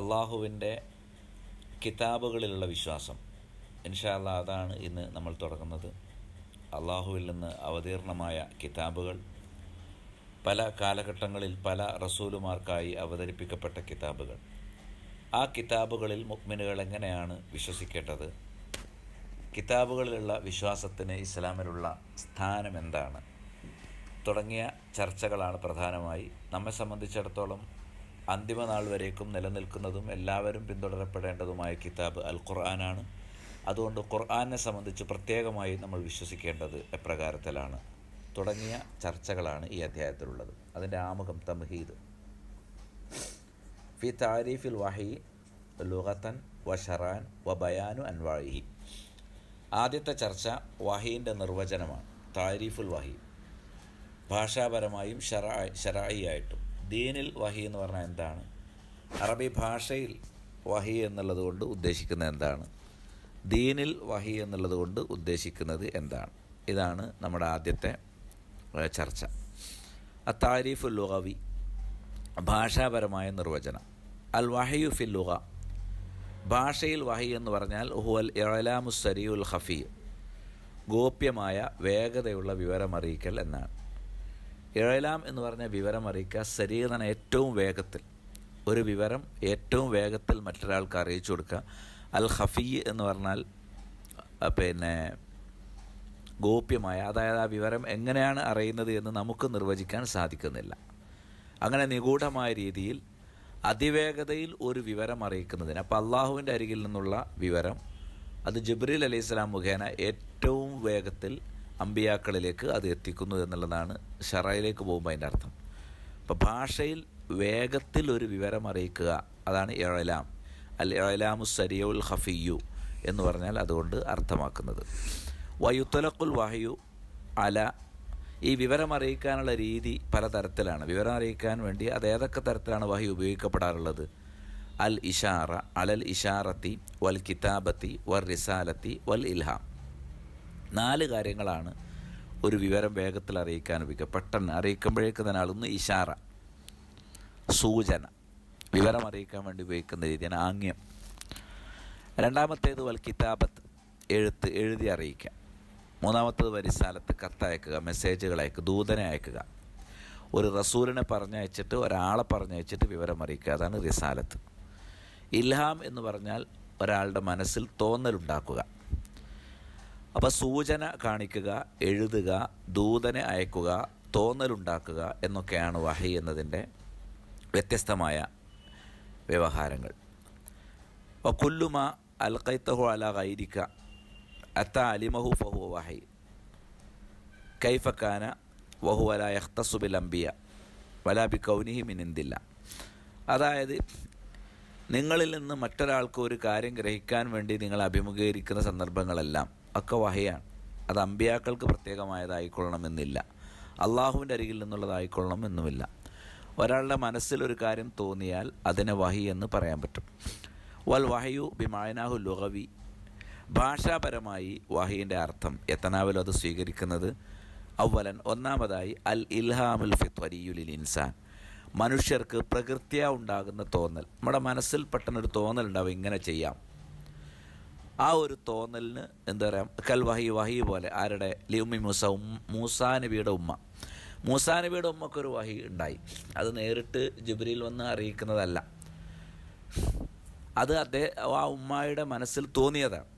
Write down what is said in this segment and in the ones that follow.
അള്ളാഹുവിൻ്റെ കിതാബുകളിലുള്ള വിശ്വാസം ഇൻഷാല്ല അതാണ് ഇന്ന് നമ്മൾ തുടങ്ങുന്നത് അള്ളാഹുവിൽ നിന്ന് അവതീർണമായ കിതാബുകൾ പല കാലഘട്ടങ്ങളിൽ പല റസൂലുമാർക്കായി അവതരിപ്പിക്കപ്പെട്ട കിതാബുകൾ ആ കിതാബുകളിൽ മുക്മിനുകൾ എങ്ങനെയാണ് വിശ്വസിക്കേണ്ടത് കിതാബുകളിലുള്ള വിശ്വാസത്തിന് ഇസ്ലാമിലുള്ള സ്ഥാനം എന്താണ് തുടങ്ങിയ ചർച്ചകളാണ് പ്രധാനമായി നമ്മെ സംബന്ധിച്ചിടത്തോളം അന്തിമ നാൾ വരേക്കും നിലനിൽക്കുന്നതും എല്ലാവരും പിന്തുടരപ്പെടേണ്ടതുമായ കിതാബ് അൽ ഖുർആനാണ് അതുകൊണ്ട് ഖുർആനെ സംബന്ധിച്ച് പ്രത്യേകമായി നമ്മൾ വിശ്വസിക്കേണ്ടത് എപ്രകാരത്തിലാണ് തുടങ്ങിയ ചർച്ചകളാണ് ഈ അധ്യായത്തിലുള്ളത് അതിൻ്റെ ആമുഖം തംഹീദ് ഫി താരിഫിൽ വഹി ലുഹത്തൻ വ ഷറാൻ വ ബയാനു അൻവാഹി ആദ്യത്തെ ചർച്ച വഹീൻ്റെ നിർവചനമാണ് താരിഫുൽ വഹി ഭാഷാപരമായും ഷറായി ഷറായിയായിട്ടും ദീനിൽ വഹി എന്ന് പറഞ്ഞാൽ എന്താണ് അറബി ഭാഷയിൽ വഹി എന്നുള്ളത് കൊണ്ട് ഉദ്ദേശിക്കുന്നത് എന്താണ് ദീനിൽ വഹി എന്നുള്ളത് കൊണ്ട് ഉദ്ദേശിക്കുന്നത് എന്താണ് ഇതാണ് നമ്മുടെ ആദ്യത്തെ ചർച്ച അ താരീഫ് ലുഹവി ഭാഷാപരമായ നിർവചനം അൽ വഹയു ഫിൽ ലുഹ ഭാഷയിൽ വഹി എന്ന് പറഞ്ഞാൽ ഹുവൽ ഇഴലാമുസരിയുൽ ഹഫി ഗോപ്യമായ വേഗതയുള്ള വിവരമറിയിക്കൽ എന്നാണ് ഇഴലാം എന്ന് പറഞ്ഞ വിവരം അറിയിക്കുക ശരീരത്തിന് ഏറ്റവും വേഗത്തിൽ ഒരു വിവരം ഏറ്റവും വേഗത്തിൽ മറ്റൊരാൾക്ക് അറിയിച്ചു കൊടുക്കുക അൽ ഹഫീ എന്ന് പറഞ്ഞാൽ പിന്നെ ഗോപ്യമായ അതായത് ആ വിവരം എങ്ങനെയാണ് അറിയുന്നത് എന്ന് നമുക്ക് നിർവചിക്കാൻ സാധിക്കുന്നില്ല അങ്ങനെ നിഗൂഢമായ രീതിയിൽ അതിവേഗതയിൽ ഒരു വിവരം അറിയിക്കുന്നതിന് അപ്പോൾ അള്ളാഹുവിൻ്റെ അരികിൽ നിന്നുള്ള വിവരം അത് ജബ്രീൽ അലൈഹി സ്വലാം മുഖേന ഏറ്റവും വേഗത്തിൽ അമ്പിയാക്കളിലേക്ക് അത് എത്തിക്കുന്നു എന്നുള്ളതാണ് ഷറയിലേക്ക് പോകുമ്പോൾ അതിൻ്റെ അർത്ഥം അപ്പോൾ ഭാഷയിൽ വേഗത്തിൽ ഒരു വിവരം അറിയിക്കുക അതാണ് എഴലാം അൽ എഴലാമു സരിയുൽ ഹഫിയു എന്ന് പറഞ്ഞാൽ അതുകൊണ്ട് അർത്ഥമാക്കുന്നത് വയുത്തലക്കുൽ വഹയു അല ഈ വിവരം അറിയിക്കാനുള്ള രീതി പലതരത്തിലാണ് വിവരം അറിയിക്കാൻ വേണ്ടി അത് ഏതൊക്കെ തരത്തിലാണ് വഹി ഉപയോഗിക്കപ്പെടാറുള്ളത് അൽ ഇഷാറ അലൽ ഇഷാറത്തി വൽ കിതാബത്തി വൽ റിസാലത്തി വൽ ഇൽഹാം നാല് കാര്യങ്ങളാണ് ഒരു വിവരം വേഗത്തിൽ അറിയിക്കാൻ ഉപയോഗിക്കുക പെട്ടെന്ന് അറിയിക്കുമ്പോഴേക്ക് തന്നെ ഇഷാറ സൂചന വിവരം അറിയിക്കാൻ വേണ്ടി ഉപയോഗിക്കുന്ന രീതിയാണ് ആംഗ്യം രണ്ടാമത്തേത് വൽ കിതാബത്ത് എഴുത്ത് എഴുതി അറിയിക്കുക മൂന്നാമത്തത് വരിസാലത്ത് കത്തയക്കുക മെസ്സേജുകൾ അയക്കുക ദൂതനെ അയക്കുക ഒരു റസൂലിനെ പറഞ്ഞയച്ചിട്ട് ഒരാളെ പറഞ്ഞയച്ചിട്ട് വിവരം അറിയിക്കുക അതാണ് റിസാലത്ത് ഇൽഹാം എന്ന് പറഞ്ഞാൽ ഒരാളുടെ മനസ്സിൽ തോന്നലുണ്ടാക്കുക അപ്പോൾ സൂചന കാണിക്കുക എഴുതുക ദൂതനെ അയക്കുക തോന്നലുണ്ടാക്കുക എന്നൊക്കെയാണ് വഹി എന്നതിൻ്റെ വ്യത്യസ്തമായ വ്യവഹാരങ്ങൾ വക്കുല്ലുമ അൽഖൈത്തഹു അല കൈരിക്ക അത്ത അലിമഹു ഫഹു വഹൈ കൈഫക്കാന വഹു അല യഖ്തസുബിൽ അമ്പിയ വലാബി കൗനിഹി മിനിന്തില്ല അതായത് നിങ്ങളിൽ നിന്ന് മറ്റൊരാൾക്ക് ഒരു കാര്യം ഗ്രഹിക്കാൻ വേണ്ടി നിങ്ങൾ അഭിമുഖീകരിക്കുന്ന സന്ദർഭങ്ങളെല്ലാം ഒക്കെ വഹയാണ് അത് അമ്പിയാക്കൾക്ക് പ്രത്യേകമായതായിക്കൊള്ളണമെന്നില്ല അള്ളാഹുവിൻ്റെ അരികിൽ നിന്നുള്ളതായിക്കൊള്ളണം എന്നുമില്ല ഒരാളുടെ മനസ്സിലൊരു കാര്യം തോന്നിയാൽ അതിനെ വഹി എന്ന് പറയാൻ പറ്റും വൽ വഹയു ബിമായനാഹു ലുഹവി ഭാഷാപരമായി വഹീൻ്റെ അർത്ഥം എത്തനാവിലും അത് സ്വീകരിക്കുന്നത് അവലൻ ഒന്നാമതായി അൽ ഇൽഹാമുൽ ഫിത്വരിയുലിൽ ഇൻസാൻ മനുഷ്യർക്ക് പ്രകൃത്യ ഉണ്ടാകുന്ന തോന്നൽ നമ്മുടെ മനസ്സിൽ പെട്ടെന്നൊരു തോന്നലുണ്ടാവും ഇങ്ങനെ ചെയ്യാം ആ ഒരു തോന്നലിന് എന്താ പറയുക കൽ വഹി വഹി പോലെ ആരുടെ ലിയുമി മൂസ മൂസാ നബിയുടെ ഉമ്മ മൂസാ നബിയുടെ ഉമ്മക്കൊരു വഹി ഉണ്ടായി അത് നേരിട്ട് ജുബിരിയിൽ വന്ന് അറിയിക്കുന്നതല്ല അത് അദ്ദേഹം ആ ഉമ്മായുടെ മനസ്സിൽ തോന്നിയതാണ്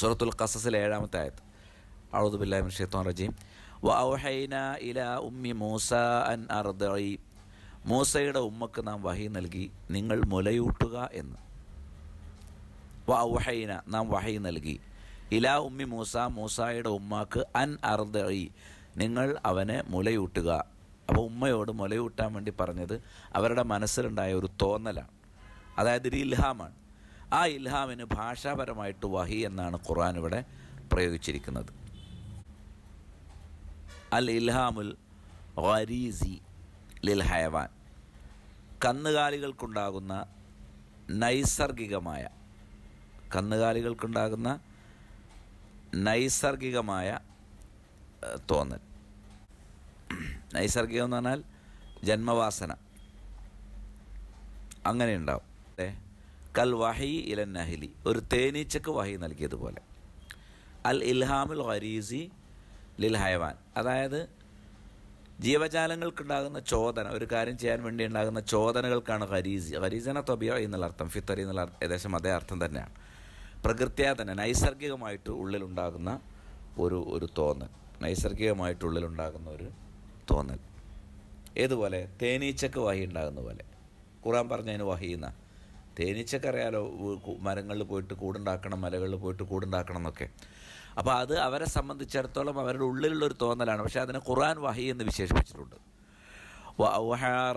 സുറത്തുൽ ഖസസിൽ ഏഴാമത്തെ ആയത് അഴുദുബില്ലാഹിം ഷെയ്ത്തോൻ റജീം വ ഔഹൈന ഇല ഉമ്മി മൂസ അൻ അർദി മൂസയുടെ ഉമ്മക്ക് നാം വഹി നൽകി നിങ്ങൾ മുലയൂട്ടുക എന്ന് വഹൈന നാം വഹൈ നൽകി ഇലാ ഉമ്മി മൂസ മൂസായുടെ ഉമ്മാക്ക് അൻ അർദി നിങ്ങൾ അവനെ മുലയൂട്ടുക അപ്പോൾ ഉമ്മയോട് മുലയൂട്ടാൻ വേണ്ടി പറഞ്ഞത് അവരുടെ മനസ്സിലുണ്ടായ ഒരു തോന്നലാണ് അതായത് ഒരു ഇൽഹാമാണ് ആ ഇൽഹാമിന് ഭാഷാപരമായിട്ട് വഹി എന്നാണ് ഖുർആൻ ഇവിടെ പ്രയോഗിച്ചിരിക്കുന്നത് അൽ ഇൽഹാമുൽ വരീസി ലിൽ ഹയവാൻ കന്നുകാലികൾക്കുണ്ടാകുന്ന നൈസർഗികമായ കന്നുകാലികൾക്കുണ്ടാകുന്ന നൈസർഗികമായ തോന്നൽ നൈസർഗികം എന്ന് പറഞ്ഞാൽ ജന്മവാസന അങ്ങനെ ഉണ്ടാവും അല്ലേ കൽ വഹി ഇലൻ നഹിലി ഒരു തേനീച്ചക്ക് വഹി നൽകിയതുപോലെ അൽ ഇൽഹാമുൽ ഹരീസി ലിൽ ഹയവാൻ അതായത് ജീവജാലങ്ങൾക്കുണ്ടാകുന്ന ചോദന ഒരു കാര്യം ചെയ്യാൻ വേണ്ടി ഉണ്ടാകുന്ന ചോദനകൾക്കാണ് ഹരീസി ഹരീസന തൊബിയോ എന്നുള്ള അർത്ഥം ഫിത്തറി എന്നുള്ള ഏകദേശം അതേ അർത്ഥം തന്നെയാണ് പ്രകൃത്യാ തന്നെ നൈസർഗികമായിട്ട് ഉള്ളിലുണ്ടാകുന്ന ഒരു ഒരു തോന്നൽ നൈസർഗികമായിട്ട് ഉള്ളിലുണ്ടാകുന്ന ഒരു തോന്നൽ ഏതുപോലെ തേനീച്ചക്ക് വഹി ഉണ്ടാകുന്ന പോലെ ഖുറാൻ പറഞ്ഞതിന് വഹിയുന്ന അറിയാലോ മരങ്ങളിൽ പോയിട്ട് കൂടുണ്ടാക്കണം മലകളിൽ പോയിട്ട് കൂടുണ്ടാക്കണം എന്നൊക്കെ അപ്പോൾ അത് അവരെ സംബന്ധിച്ചിടത്തോളം അവരുടെ ഉള്ളിലുള്ളൊരു തോന്നലാണ് പക്ഷേ അതിനെ ഖുറാൻ വഹി എന്ന് വിശേഷിപ്പിച്ചിട്ടുണ്ട്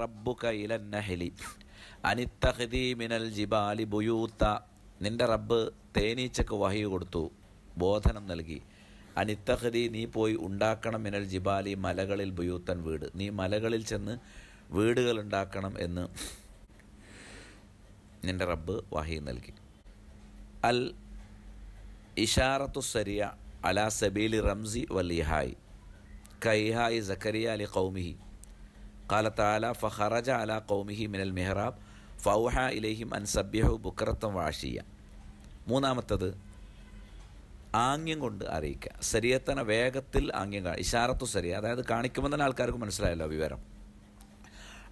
റബ്ബുക ഇലന്നഹലി അനിത്തഹദി മിനൽ ജിബാലി ബുയൂത്ത നിന്റെ റബ്ബ് തേനീച്ചക്ക് വഹി കൊടുത്തു ബോധനം നൽകി അനിത്തഹരി നീ പോയി ഉണ്ടാക്കണം മിനൽ ജിബാലി മലകളിൽ ബുയൂത്തൻ വീട് നീ മലകളിൽ ചെന്ന് വീടുകൾ ഉണ്ടാക്കണം എന്ന് നിന്റെ റബ്ബ് വഹി നൽകി അൽ ഇഷാറത്തു സരിയ അലാ സബീലി റംസി വലിഹായ് കൈഹായ് സക്കരിയ അലി കൗമിഹി قال تعالى فخرج على കൗമിഹി മിനൽ المهراب ഫൗഹ إليهم أن سبحوا بكرة മൂന്നാമത്തത് ആംഗ്യം കൊണ്ട് അറിയിക്കുക ശരീരത്തിന് വേഗത്തിൽ ആംഗ്യം ഇഷാറത്തു ശരി അതായത് കാണിക്കുമ്പോൾ തന്നെ ആൾക്കാർക്ക് മനസ്സിലായല്ലോ വിവരം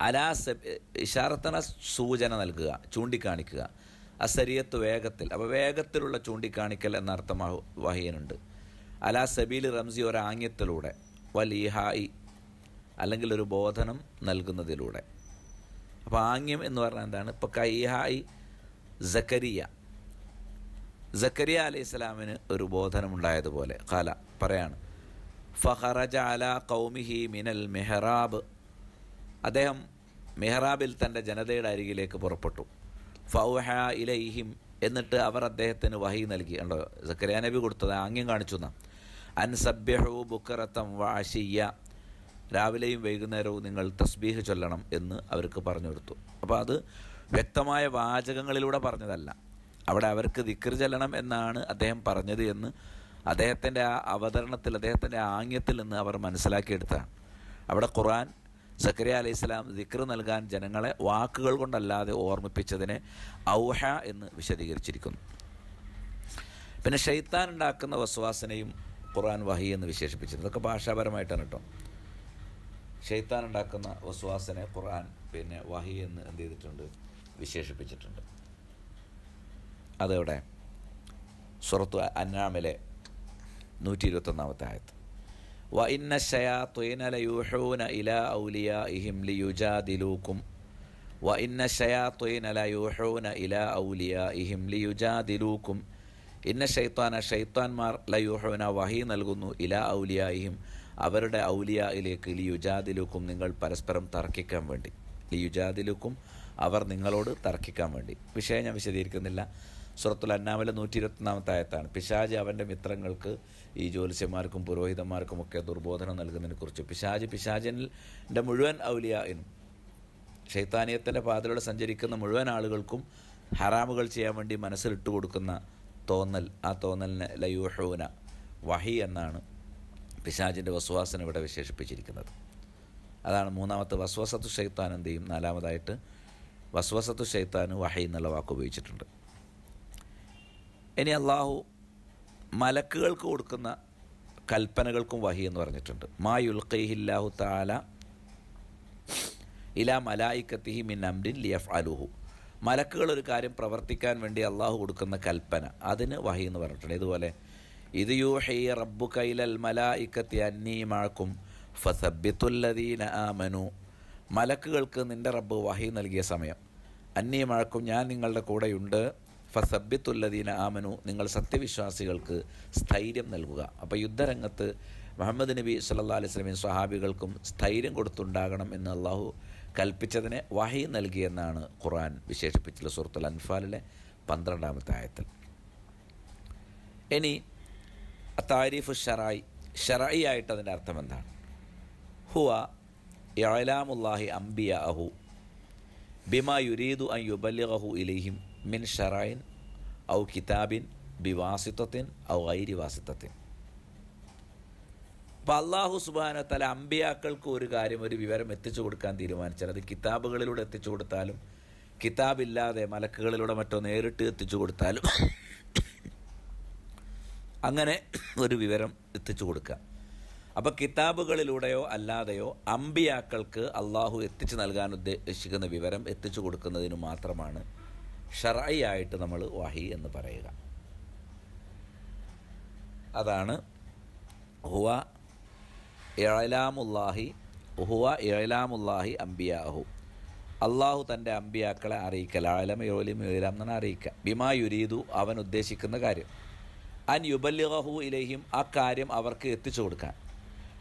അലാ ഇഷാറത്തന സൂചന നൽകുക ചൂണ്ടിക്കാണിക്കുക ആ ശരീരത്ത് വേഗത്തിൽ അപ്പോൾ വേഗത്തിലുള്ള ചൂണ്ടിക്കാണിക്കൽ എന്ന അർത്ഥം വഹിയനുണ്ട് അലാ സബീൽ റംസി ഒരു ആംഗ്യത്തിലൂടെ വലിഹായി അല്ലെങ്കിൽ ഒരു ബോധനം നൽകുന്നതിലൂടെ അപ്പോൾ ആംഗ്യം എന്ന് പറഞ്ഞാൽ എന്താണ് ഇപ്പോൾ കൈഹായി ജക്കരിയ സക്കരിയ അലൈഹി ഇസ്ലാമിന് ഒരു ബോധനമുണ്ടായതുപോലെ കാല പറയാണ് ഫഹറജ അല കൗമിഹി മിനൽ മെഹ്റാബ് അദ്ദേഹം മെഹ്റാബിൽ തൻ്റെ ജനതയുടെ അരികിലേക്ക് പുറപ്പെട്ടു ഫൗഹ ഇലൈഹിം എന്നിട്ട് അവർ അദ്ദേഹത്തിന് വഹി നൽകി ഉണ്ടോ സക്കരിയ നബി കൊടുത്തത് ആംഗ്യം കാണിച്ചു എന്നാ അൻസബ്യഹു ബുക്കറത്തം വാഷിയ രാവിലെയും വൈകുന്നേരവും നിങ്ങൾ തസ്ബീഹ് ചൊല്ലണം എന്ന് അവർക്ക് പറഞ്ഞു കൊടുത്തു അപ്പോൾ അത് വ്യക്തമായ വാചകങ്ങളിലൂടെ പറഞ്ഞതല്ല അവിടെ അവർക്ക് ദിക്കർ ചെല്ലണം എന്നാണ് അദ്ദേഹം പറഞ്ഞത് എന്ന് അദ്ദേഹത്തിൻ്റെ ആ അവതരണത്തിൽ അദ്ദേഹത്തിൻ്റെ ആംഗ്യത്തിൽ നിന്ന് അവർ മനസ്സിലാക്കിയെടുത്താണ് അവിടെ ഖുർആൻ സക്കരിയ അലൈഹി ഇസ്ലാം ദിക്ർ നൽകാൻ ജനങ്ങളെ വാക്കുകൾ കൊണ്ടല്ലാതെ ഓർമ്മിപ്പിച്ചതിനെ ഔഹ എന്ന് വിശദീകരിച്ചിരിക്കുന്നു പിന്നെ ഷെയ്ത്താൻ ഉണ്ടാക്കുന്ന വസ്വാസനയും ഖുർആൻ വഹി എന്ന് വിശേഷിപ്പിച്ചിരുന്നു ഇതൊക്കെ ഭാഷാപരമായിട്ടാണ് കേട്ടോ ഷെയ്ത്താൻ ഉണ്ടാക്കുന്ന വസ്വാസനെ ഖുർആൻ പിന്നെ വഹി എന്ന് എന്ത് ചെയ്തിട്ടുണ്ട് വിശേഷിപ്പിച്ചിട്ടുണ്ട് അതെവിടെ സുറത്തു അന്നാമിലെ നൂറ്റി ഇരുപത്തൊന്നാമത്തെ ആയത് വ ഇന്ന ഷയാത്വീനല യൂഹൂന ഇല ഔലിയ ഇഹിം ലി യുജാദിലൂക്കും വ ഇന്ന ഷയാത്വീനല യൂഹൂന ഇല ഔലിയ ഇഹിം ലി യുജാദിലൂക്കും ഇന്ന ഷെയ്ത്താന ഷെയ്ത്താൻമാർ ലയൂഹോന വഹി നൽകുന്നു ഇല ഔലിയായിയും അവരുടെ ഔലിയായിലേക്ക് ലിയുജാദിലുക്കും നിങ്ങൾ പരസ്പരം തർക്കിക്കാൻ വേണ്ടി ലിയുജാദിലുക്കും അവർ നിങ്ങളോട് തർക്കിക്കാൻ വേണ്ടി വിഷയം ഞാൻ വിശദീകരിക്കുന്നില്ല സുറത്തുൽ അന്നാമല നൂറ്റി ഇരുപത്തൊന്നാമത്തെ ആയത്താണ് പിശാജ് അവൻ്റെ മിത്രങ്ങൾക്ക് ഈ പുരോഹിതന്മാർക്കും ഒക്കെ ദുർബോധനം നൽകുന്നതിനെക്കുറിച്ച് പിശാജ് പിശാജനിൻ്റെ മുഴുവൻ എന്നും ഷെയ്ത്താനിയത്തിൻ്റെ പാതയിലൂടെ സഞ്ചരിക്കുന്ന മുഴുവൻ ആളുകൾക്കും ഹറാമുകൾ ചെയ്യാൻ വേണ്ടി മനസ്സിലിട്ട് കൊടുക്കുന്ന തോന്നൽ ആ തോന്നലിനെ ലയൂഹൂന വഹി എന്നാണ് പിശാജിൻ്റെ വസ്വാസന ഇവിടെ വിശേഷിപ്പിച്ചിരിക്കുന്നത് അതാണ് മൂന്നാമത്തെ വസ്വസത്തു ഷെയ്ത്താൻ എന്ത് ചെയ്യും നാലാമതായിട്ട് വസ്വസത്തു ഷെയ്ത്താൻ വഹി എന്നുള്ള വാക്ക് ഉപയോഗിച്ചിട്ടുണ്ട് ഇനി അള്ളാഹു മലക്കുകൾക്ക് കൊടുക്കുന്ന കൽപ്പനകൾക്കും വഹി എന്ന് പറഞ്ഞിട്ടുണ്ട് മാ യുൽഖിഹില്ലാഹു താല ഇല മലായിക്കത്തിഹി മിൻ അംരിൻ ലിയഫ് അലുഹു മലക്കുകൾ ഒരു കാര്യം പ്രവർത്തിക്കാൻ വേണ്ടി അള്ളാഹു കൊടുക്കുന്ന കൽപ്പന അതിന് വഹി എന്ന് പറഞ്ഞിട്ടുണ്ട് ഇതുപോലെ ഇത് യു ഹൈ റബ്ബു കൈലൽ മലായിക്കത്തി അന്നീമാക്കും ഫസബിത്തുല്ലദീന ആമനു മലക്കുകൾക്ക് നിൻ്റെ റബ്ബ് വഹി നൽകിയ സമയം അന്യമാക്കും ഞാൻ നിങ്ങളുടെ കൂടെയുണ്ട് ഫസബ്യത്തുല്ലദീന ആമനു നിങ്ങൾ സത്യവിശ്വാസികൾക്ക് സ്ഥൈര്യം നൽകുക അപ്പോൾ യുദ്ധരംഗത്ത് മുഹമ്മദ് നബി സല്ലാ അലൈഹി സ്വലമീൻ സ്വഹാബികൾക്കും സ്ഥൈര്യം കൊടുത്തുണ്ടാകണം എന്ന് അള്ളാഹു കൽപ്പിച്ചതിനെ വഹി നൽകിയെന്നാണ് ഖുറാൻ വിശേഷിപ്പിച്ചിട്ടുള്ള സുഹൃത്തുൽ അൻഫാലിലെ പന്ത്രണ്ടാമത്തെ ആയത്തിൽ ഇനി താരിഫ് ഷറായി ഷറായി ആയിട്ട് അതിൻ്റെ അർത്ഥം എന്താണ് ഹുവ ഇഴലാമുല്ലാഹി അംബിയ അഹു ബിമ യുരീദു അൻ യുബല്യഹു ഇലഹിം മിൻ شرع ഔ കിതാബിൻ بواسطة ഔ غير واسطة അപ്പം അള്ളാഹു തല അമ്പിയാക്കൾക്ക് ഒരു കാര്യം ഒരു വിവരം എത്തിച്ചു കൊടുക്കാൻ തീരുമാനിച്ചാൽ അത് കിതാബുകളിലൂടെ എത്തിച്ചു കൊടുത്താലും കിതാബില്ലാതെ മലക്കുകളിലൂടെ മറ്റോ നേരിട്ട് എത്തിച്ചു കൊടുത്താലും അങ്ങനെ ഒരു വിവരം എത്തിച്ചു കൊടുക്കുക അപ്പോൾ കിതാബുകളിലൂടെയോ അല്ലാതെയോ അമ്പിയാക്കൾക്ക് അള്ളാഹു എത്തിച്ചു നൽകാൻ ഉദ്ദേശിക്കുന്ന വിവരം എത്തിച്ചു കൊടുക്കുന്നതിന് മാത്രമാണ് ഷറായിട്ട് നമ്മൾ വഹി എന്ന് പറയുക അതാണ് ഹുവ ഇഴലാമുല്ലാഹി ഹുവ ഇഴലാമുല്ലാഹി അംബിയാഹു അള്ളാഹു തൻ്റെ അമ്പിയാക്കളെ അറിയിക്കൽ ആഴലം യോലിം യോലിലാം എന്നാണ് അറിയിക്കുക ബിമാ യുരീതു അവൻ ഉദ്ദേശിക്കുന്ന കാര്യം അൻ യുബല്യഹു ഇലഹിം ആ കാര്യം അവർക്ക് എത്തിച്ചു കൊടുക്കാൻ